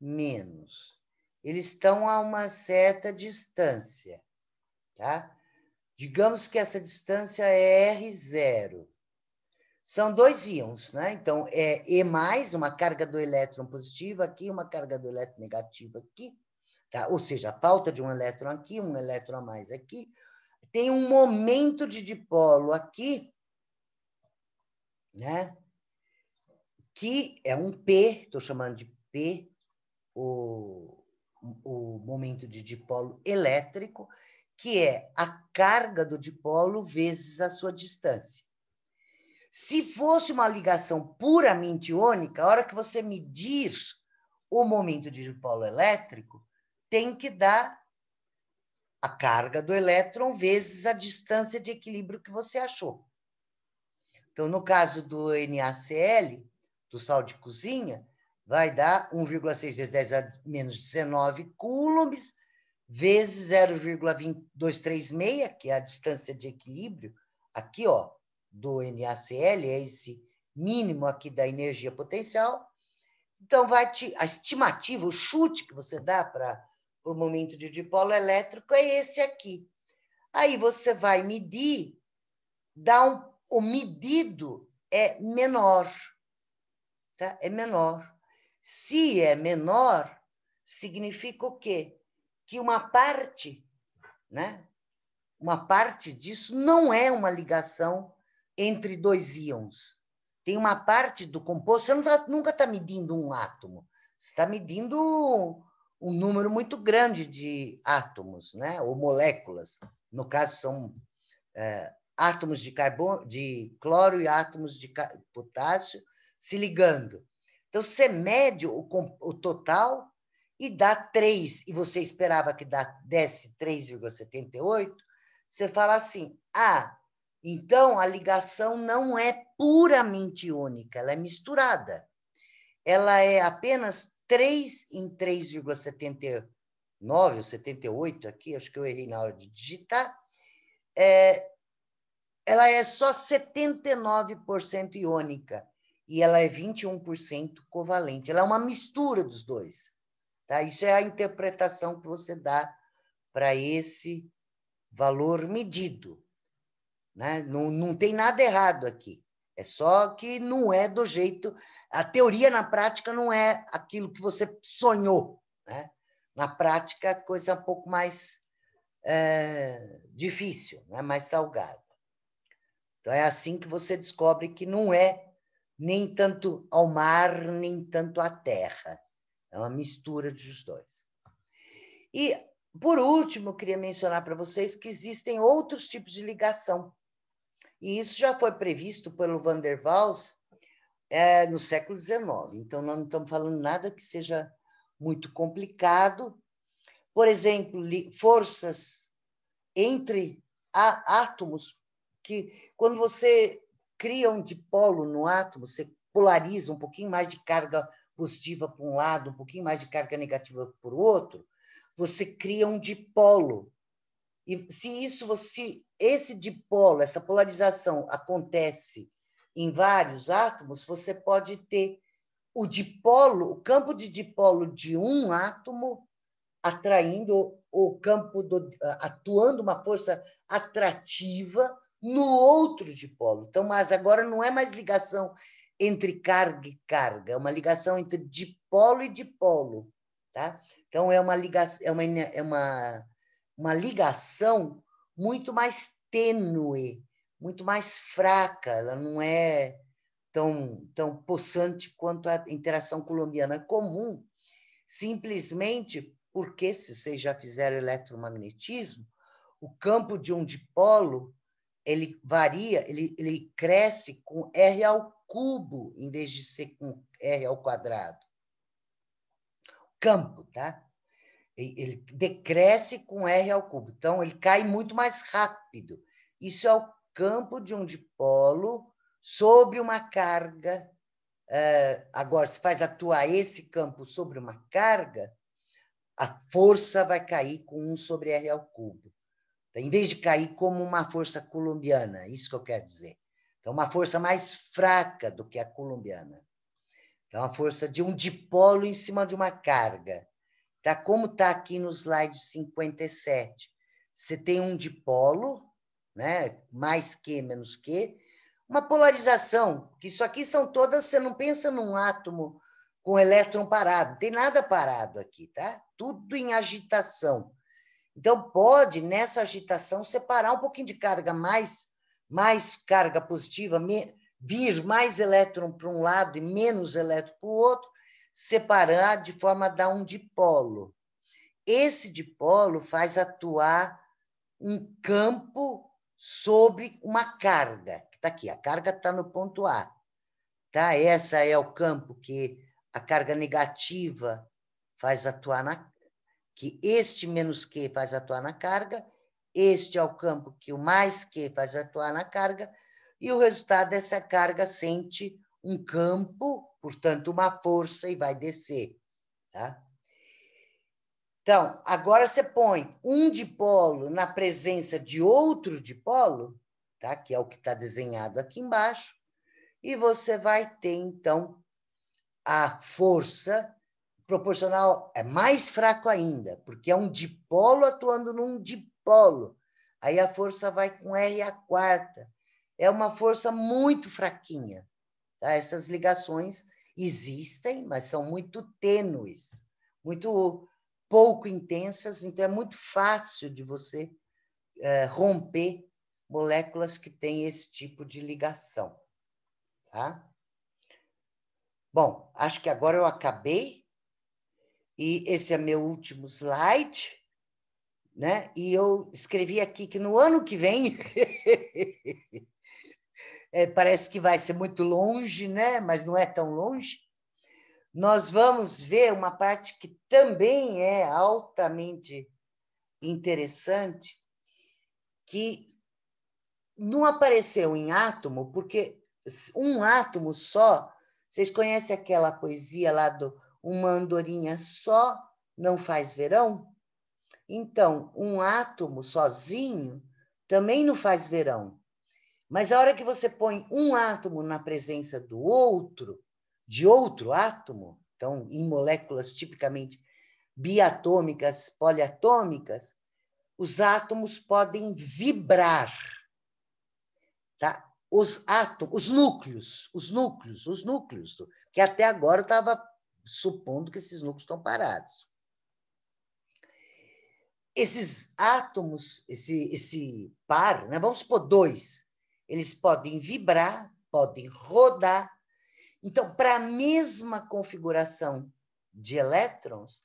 menos. Eles estão a uma certa distância, tá? Digamos que essa distância é R0. São dois íons, né? Então, é E+, uma carga do elétron positiva aqui, uma carga do elétron negativa aqui, tá? Ou seja, a falta de um elétron aqui, um elétron a mais aqui. Tem um momento de dipolo aqui, né? Que é um P, estou chamando de P, o, o momento de dipolo elétrico, que é a carga do dipolo vezes a sua distância. Se fosse uma ligação puramente iônica, a hora que você medir o momento de dipolo elétrico, tem que dar a carga do elétron vezes a distância de equilíbrio que você achou. Então, no caso do NaCl, do sal de cozinha, vai dar 1,6 vezes 10 a menos 19 coulombs, vezes 0,236, que é a distância de equilíbrio, aqui, ó, do NaCl, é esse mínimo aqui da energia potencial. Então, vai te, a estimativa, o chute que você dá para o momento de dipolo elétrico é esse aqui. Aí você vai medir, dá um, o medido é menor, tá? É menor. Se é menor, significa o quê? Que uma parte, né? Uma parte disso não é uma ligação entre dois íons. Tem uma parte do composto, você tá, nunca está medindo um átomo, você está medindo um número muito grande de átomos, né? ou moléculas. No caso, são é, átomos de, carbono, de cloro e átomos de potássio se ligando. Então, você mede o, o total e dá 3, e você esperava que desse 3,78, você fala assim: ah, então a ligação não é puramente única, ela é misturada. Ela é apenas 3 em 3,79 ou 78 aqui, acho que eu errei na hora de digitar. É, ela é só 79% iônica e ela é 21% covalente. Ela é uma mistura dos dois. Tá? Isso é a interpretação que você dá para esse valor medido. Né? Não, não tem nada errado aqui. É só que não é do jeito. A teoria na prática não é aquilo que você sonhou. Né? Na prática, a coisa é um pouco mais é, difícil, né? mais salgada. Então, é assim que você descobre que não é nem tanto ao mar, nem tanto à terra. É uma mistura dos dois. E, por último, queria mencionar para vocês que existem outros tipos de ligação. E isso já foi previsto pelo Van der Waals é, no século XIX. Então, nós não estamos falando nada que seja muito complicado. Por exemplo, forças entre átomos que, quando você cria um dipolo no átomo, você polariza um pouquinho mais de carga positiva para um lado, um pouquinho mais de carga negativa para o outro, você cria um dipolo. E se isso, você esse dipolo, essa polarização acontece em vários átomos, você pode ter o dipolo, o campo de dipolo de um átomo atraindo o campo do, atuando uma força atrativa no outro dipolo. Então, mas agora não é mais ligação entre carga e carga, é uma ligação entre dipolo e dipolo, tá? Então é uma ligação, é uma, é uma, uma ligação muito mais tênue, muito mais fraca, ela não é tão, tão possante quanto a interação colombiana comum, simplesmente porque, se vocês já fizeram eletromagnetismo, o campo de um dipolo ele varia, ele, ele cresce com R ao cubo em vez de ser com R ao quadrado. Campo, tá? Ele decresce com R ao cubo, então ele cai muito mais rápido. Isso é o campo de um dipolo sobre uma carga. Eh, agora, se faz atuar esse campo sobre uma carga, a força vai cair com 1 sobre R ao cubo. Então, em vez de cair como uma força colombiana, é isso que eu quero dizer. Então, uma força mais fraca do que a colombiana. Então, a força de um dipolo em cima de uma carga. Tá como está aqui no slide 57. Você tem um dipolo, né? mais que, menos que, uma polarização, que isso aqui são todas, você não pensa num átomo com elétron parado, não tem nada parado aqui, tá? Tudo em agitação. Então, pode, nessa agitação, separar um pouquinho de carga mais, mais carga positiva, me, vir mais elétron para um lado e menos elétron para o outro, separar de forma a dar um dipolo. Esse dipolo faz atuar um campo sobre uma carga, que está aqui, a carga está no ponto A. Tá? Essa é o campo que a carga negativa faz atuar na que este menos Q faz atuar na carga, este é o campo que o mais Q faz atuar na carga, e o resultado dessa carga sente um campo, portanto, uma força, e vai descer. Tá? Então, agora você põe um dipolo na presença de outro dipolo, tá? que é o que está desenhado aqui embaixo, e você vai ter, então, a força proporcional é mais fraco ainda, porque é um dipolo atuando num dipolo. Aí a força vai com R a quarta. É uma força muito fraquinha. Tá? Essas ligações existem, mas são muito tênues, muito pouco intensas, então é muito fácil de você é, romper moléculas que têm esse tipo de ligação. Tá? Bom, acho que agora eu acabei. E esse é meu último slide, né? E eu escrevi aqui que no ano que vem *laughs* é, parece que vai ser muito longe, né? Mas não é tão longe. Nós vamos ver uma parte que também é altamente interessante, que não apareceu em átomo, porque um átomo só. Vocês conhecem aquela poesia lá do uma andorinha só não faz verão? Então, um átomo sozinho também não faz verão. Mas a hora que você põe um átomo na presença do outro, de outro átomo, então em moléculas tipicamente biatômicas, poliatômicas, os átomos podem vibrar. Tá? Os átomos, os núcleos, os núcleos, os núcleos, que até agora estava supondo que esses núcleos estão parados. Esses átomos, esse, esse par, né? vamos supor dois, eles podem vibrar, podem rodar. Então, para a mesma configuração de elétrons,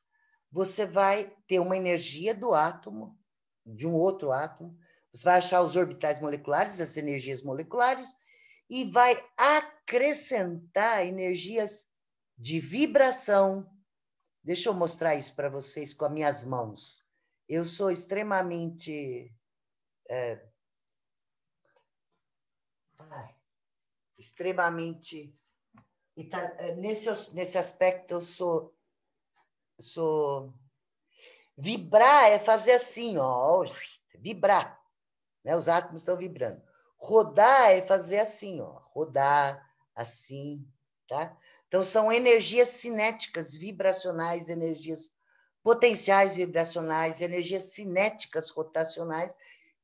você vai ter uma energia do átomo, de um outro átomo, você vai achar os orbitais moleculares, as energias moleculares, e vai acrescentar energias de vibração. Deixa eu mostrar isso para vocês com as minhas mãos. Eu sou extremamente. É, extremamente. É, nesse, nesse aspecto, eu sou. sou vibrar é fazer assim, ó. Vibrar. Né? Os átomos estão vibrando. Rodar é fazer assim, ó. Rodar, assim, Tá? Então, são energias cinéticas, vibracionais, energias potenciais vibracionais, energias cinéticas rotacionais,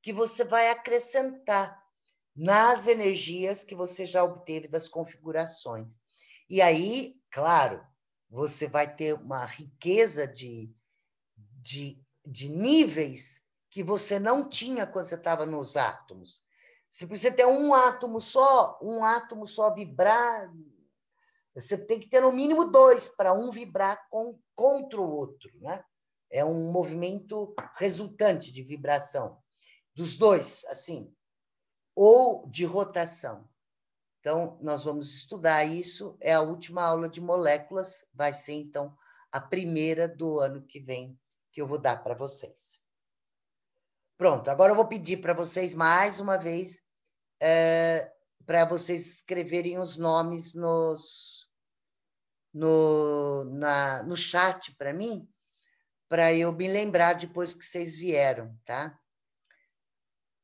que você vai acrescentar nas energias que você já obteve das configurações. E aí, claro, você vai ter uma riqueza de, de, de níveis que você não tinha quando você estava nos átomos. Se você tem um átomo só, um átomo só vibrar você tem que ter no mínimo dois para um vibrar com, contra o outro, né? É um movimento resultante de vibração dos dois, assim, ou de rotação. Então, nós vamos estudar isso. É a última aula de moléculas, vai ser então a primeira do ano que vem que eu vou dar para vocês. Pronto, agora eu vou pedir para vocês mais uma vez é, eh, para vocês escreverem os nomes nos, no, na, no chat para mim, para eu me lembrar depois que vocês vieram, tá?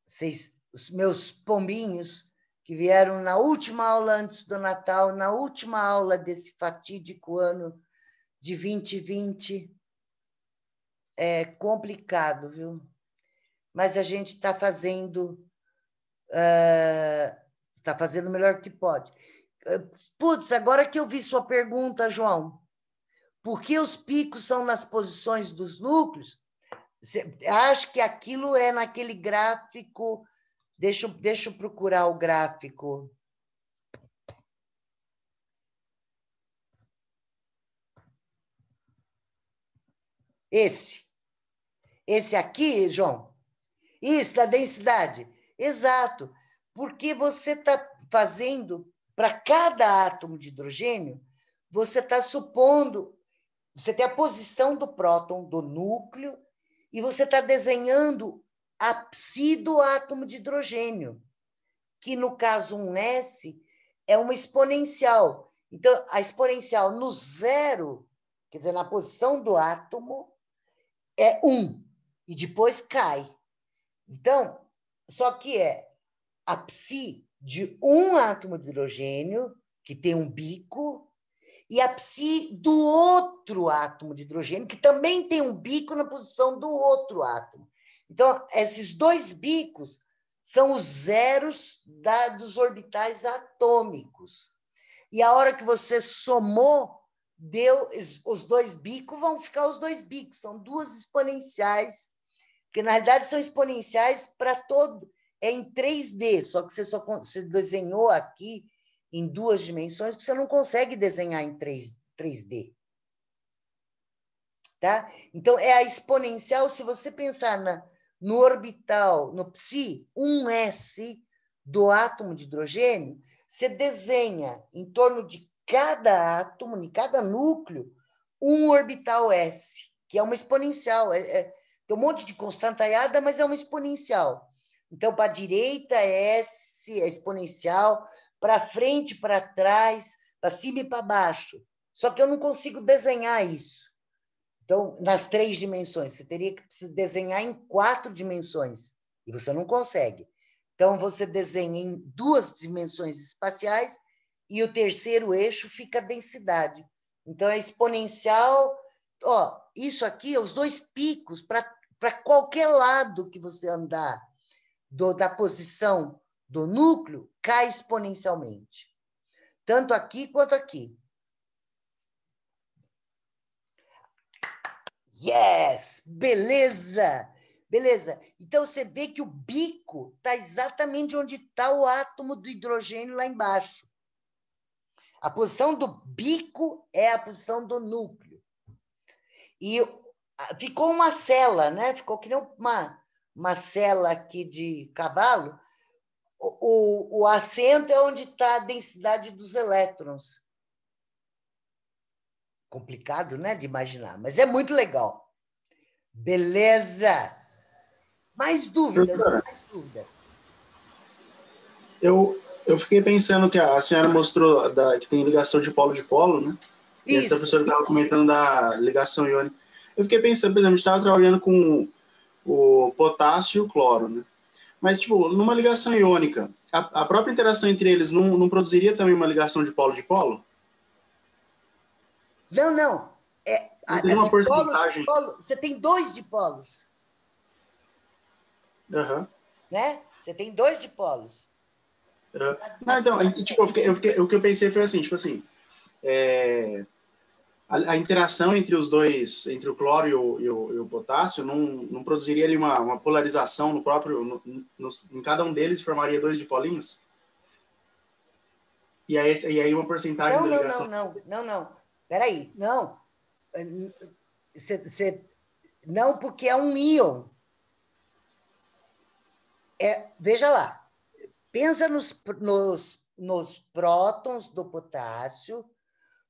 Vocês, os meus pombinhos que vieram na última aula antes do Natal, na última aula desse fatídico ano de 2020, é complicado, viu? Mas a gente está fazendo, está ah, uh, fazendo o melhor que pode. Putz, agora que eu vi sua pergunta, João, por que os picos são nas posições dos núcleos? Acho que aquilo é naquele gráfico. Deixa, deixa eu procurar o gráfico. Esse. Esse aqui, João. Isso, da densidade. Exato. Porque você está fazendo para cada átomo de hidrogênio, você está supondo, você tem a posição do próton, do núcleo, e você está desenhando a psi do átomo de hidrogênio, que no caso 1S é uma exponencial. Então, a exponencial no zero, quer dizer, na posição do átomo, é 1, e depois cai. Então, só que é a psi de um átomo de hidrogênio, que tem um bico, e a psi do outro átomo de hidrogênio, que também tem um bico na posição do outro átomo. Então, esses dois bicos são os zeros da, dos orbitais atômicos. E a hora que você somou, deu os dois bicos, vão ficar os dois bicos, são duas exponenciais, que na realidade são exponenciais para todo é em 3D, só que você só você desenhou aqui em duas dimensões, porque você não consegue desenhar em 3, 3D. Tá? Então, é a exponencial, se você pensar na, no orbital, no psi 1s do átomo de hidrogênio, você desenha em torno de cada átomo, em cada núcleo, um orbital S, que é uma exponencial. É, é, tem um monte de constante constantaiada, mas é uma exponencial. Então, para a direita é S, é exponencial, para frente, para trás, para cima e para baixo. Só que eu não consigo desenhar isso. Então, nas três dimensões, você teria que desenhar em quatro dimensões, e você não consegue. Então, você desenha em duas dimensões espaciais, e o terceiro eixo fica a densidade. Então, é exponencial. Ó, isso aqui, é os dois picos, para qualquer lado que você andar do, da posição do núcleo cai exponencialmente, tanto aqui quanto aqui. Yes! Beleza! Beleza. Então você vê que o bico está exatamente onde está o átomo do hidrogênio lá embaixo. A posição do bico é a posição do núcleo. E ah, ficou uma cela, né? Ficou que nem uma, uma cela aqui de cavalo, o, o assento é onde está a densidade dos elétrons. Complicado, né, de imaginar, mas é muito legal. Beleza! Mais dúvidas, mais Eu, eu fiquei pensando que a senhora mostrou da, que tem ligação de polo de polo, né? Isso. E essa professora estava comentando da ligação iônica. Eu fiquei pensando, por exemplo, a gente estava trabalhando com o potássio e o cloro, né? Mas, tipo, numa ligação iônica, a, a própria interação entre eles não, não, produziria também uma ligação de polo de polo? Não, não. É, não é uma porcentagem. Polo, polo, você tem dois dipolos. Uhum. Né? Você tem dois dipolos. Uhum. Não, então, tipo, eu fiquei, eu fiquei, o que eu pensei foi assim, tipo assim, é, a, a, interação entre os dois, entre o cloro e o, e o, e o potássio, não, não produziria ali uma, uma polarização no próprio, no, no, em cada um deles formaria dois dipolinhos? E aí, e aí uma porcentagem não, da ligação... Não, não, não, não, não. Peraí, não. Cê, cê... Não, porque é um íon. É, veja lá. Pensa nos, nos, nos prótons do potássio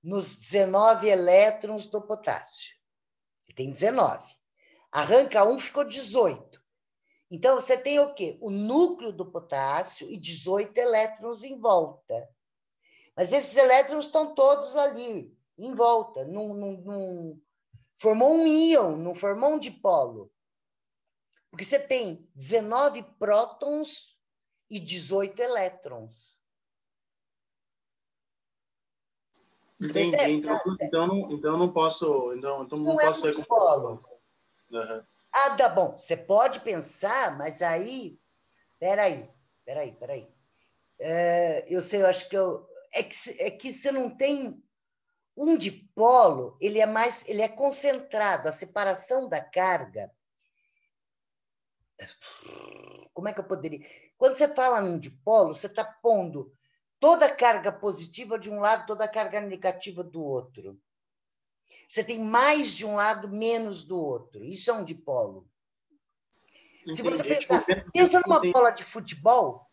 nos 19 elétrons do potássio. Ele tem 19. Arranca um, ficou 18. Então, você tem o quê? O núcleo do potássio e 18 elétrons em volta. Mas esses elétrons estão todos ali, em volta. Num, num, num... Formou um íon, não formou um dipolo. Porque você tem 19 prótons e 18 elétrons. Entendi. É então, é então, não, então não posso. Então, então não, não é posso é com Uhum. Ah, tá bom. Você pode pensar, mas aí. Peraí, peraí, peraí. É, eu sei, eu acho que eu. É que, é que você não tem. Um dipolo, ele é mais, ele é concentrado, a separação da carga. Como é que eu poderia? Quando você fala num dipolo, você está pondo toda carga positiva de um lado, toda carga negativa do outro. Você tem mais de um lado, menos do outro. Isso é um dipolo. Entendi. Se você é pensar, tipo, pensa numa Entendi. bola de futebol,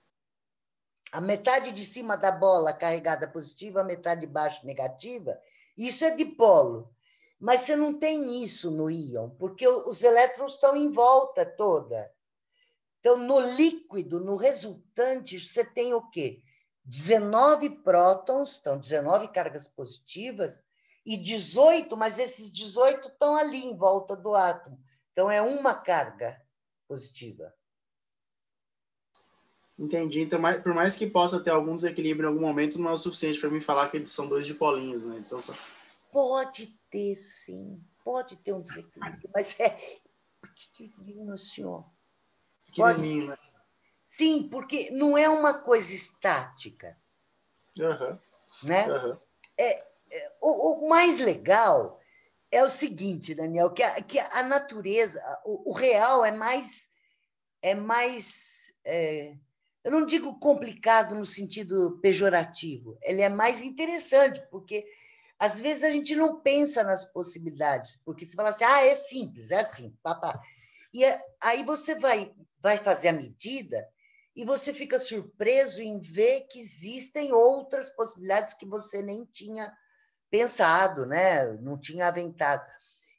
a metade de cima da bola carregada positiva, a metade de baixo negativa, isso é dipolo. Mas você não tem isso no íon, porque os elétrons estão em volta toda. Então, no líquido, no resultante, você tem o quê? 19 prótons, então 19 cargas positivas, e 18, mas esses 18 estão ali em volta do átomo. Então é uma carga positiva. Entendi. Então, mais, por mais que possa ter algum desequilíbrio em algum momento, não é o suficiente para me falar que são dois dipolinhos, né? Então só... Pode ter, sim. Pode ter um desequilíbrio, mas é pequenininho, senhor. Pequenininho, pode ter, né? Sim, porque não é uma coisa estática. Uhum. Né? Uhum. É, é o, o, mais legal é o seguinte, Daniel, que a, que a natureza, o, o real é mais, é mais, é, eu não digo complicado no sentido pejorativo, ele é mais interessante, porque às vezes a gente não pensa nas possibilidades, porque se fala assim, ah, é simples, é assim, papá. E é, aí você vai, vai fazer a medida, e você fica surpreso em ver que existem outras possibilidades que você nem tinha pensado, né? Não tinha aventado.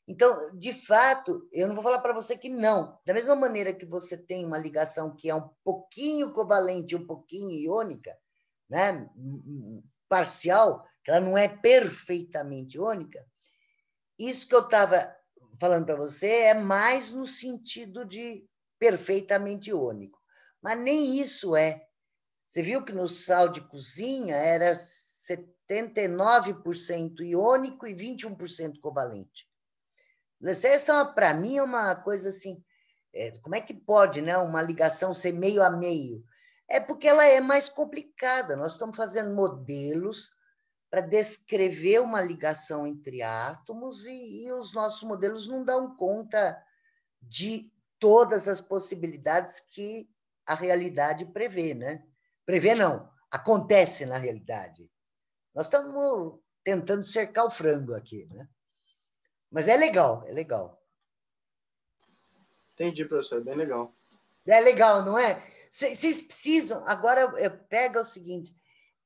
Então, de fato, eu não vou falar para você que não. Da mesma maneira que você tem uma ligação que é um pouquinho covalente, um pouquinho iônica, né? Parcial, que ela não é perfeitamente iônica. Isso que eu estava falando para você é mais no sentido de perfeitamente iônico mas nem isso é. Você viu que no sal de cozinha era 79% iônico e 21% covalente. Essa, para mim, é uma coisa assim. É, como é que pode né, uma ligação ser meio a meio? É porque ela é mais complicada. Nós estamos fazendo modelos para descrever uma ligação entre átomos e, e, os nossos modelos não dão conta de todas as possibilidades que a realidade prevê, né? Prevê não, acontece na realidade. Nós estamos tentando cercar o frango aqui, né? Mas é legal, é legal. Entendi, professor, bem legal. É legal, não é? Vocês precisam. Agora, pega o seguinte: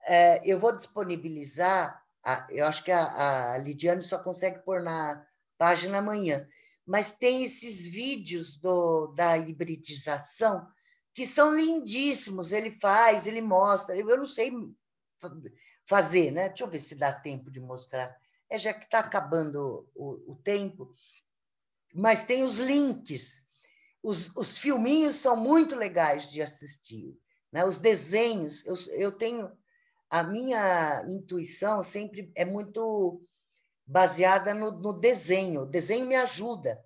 é, eu vou disponibilizar. A, eu acho que a, a Lidiane só consegue pôr na página amanhã, mas tem esses vídeos do, da hibridização que são lindíssimos. Ele faz, ele mostra. Eu não sei fazer, né? Deixa eu ver se dá tempo de mostrar. É já que está acabando o, o, tempo, mas tem os links. Os, os filminhos são muito legais de assistir. Né? Os desenhos, eu, eu tenho. A minha intuição sempre é muito baseada no, no desenho. O desenho me ajuda,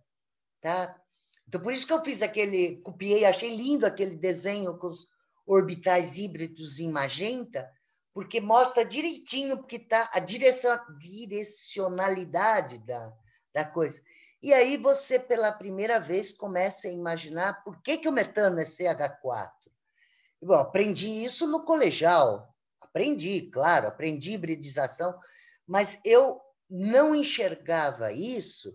tá? Então, por isso que eu fiz aquele, copiei, achei lindo aquele desenho com os orbitais híbridos em magenta, porque mostra direitinho porque tá a direção, direcionalidade da, da coisa. E aí você, pela primeira vez, começa a imaginar por que, que o metano é CH4. Bom, aprendi isso no colegial. Aprendi, claro, aprendi hibridização, mas eu não enxergava isso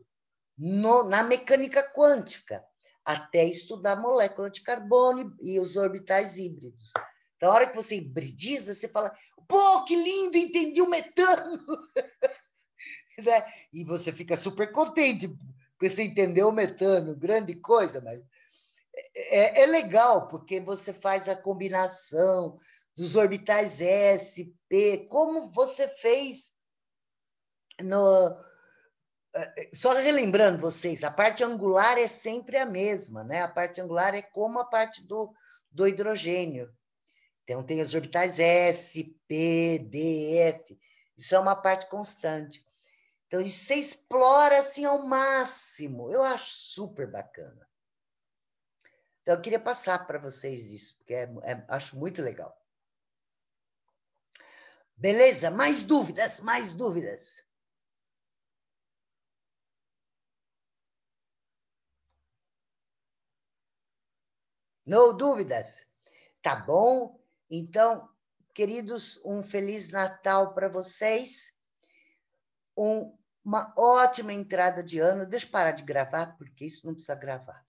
no, na mecânica quântica, até estudar molécula de carbono e os orbitais híbridos. Então, a hora que você hibridiza, você fala: pô, que lindo, entendi o metano! *laughs* né? E você fica super contente, porque você entendeu o metano, grande coisa, mas é, é, é legal, porque você faz a combinação dos orbitais S, P, como você fez no, só relembrando vocês, a parte angular é sempre a mesma, né? A parte angular é como a parte do, do hidrogênio. Então, tem os orbitais S, P, D, F. Isso é uma parte constante. Então, isso você explora assim ao máximo. Eu acho super bacana. Então, eu queria passar para vocês isso, porque é, é, acho muito legal. Beleza? Mais dúvidas? Mais dúvidas? No dúvidas. Tá bom? Então, queridos, um feliz Natal para vocês. Um, uma ótima entrada de ano. Deixa eu parar de gravar, porque isso não precisa gravar.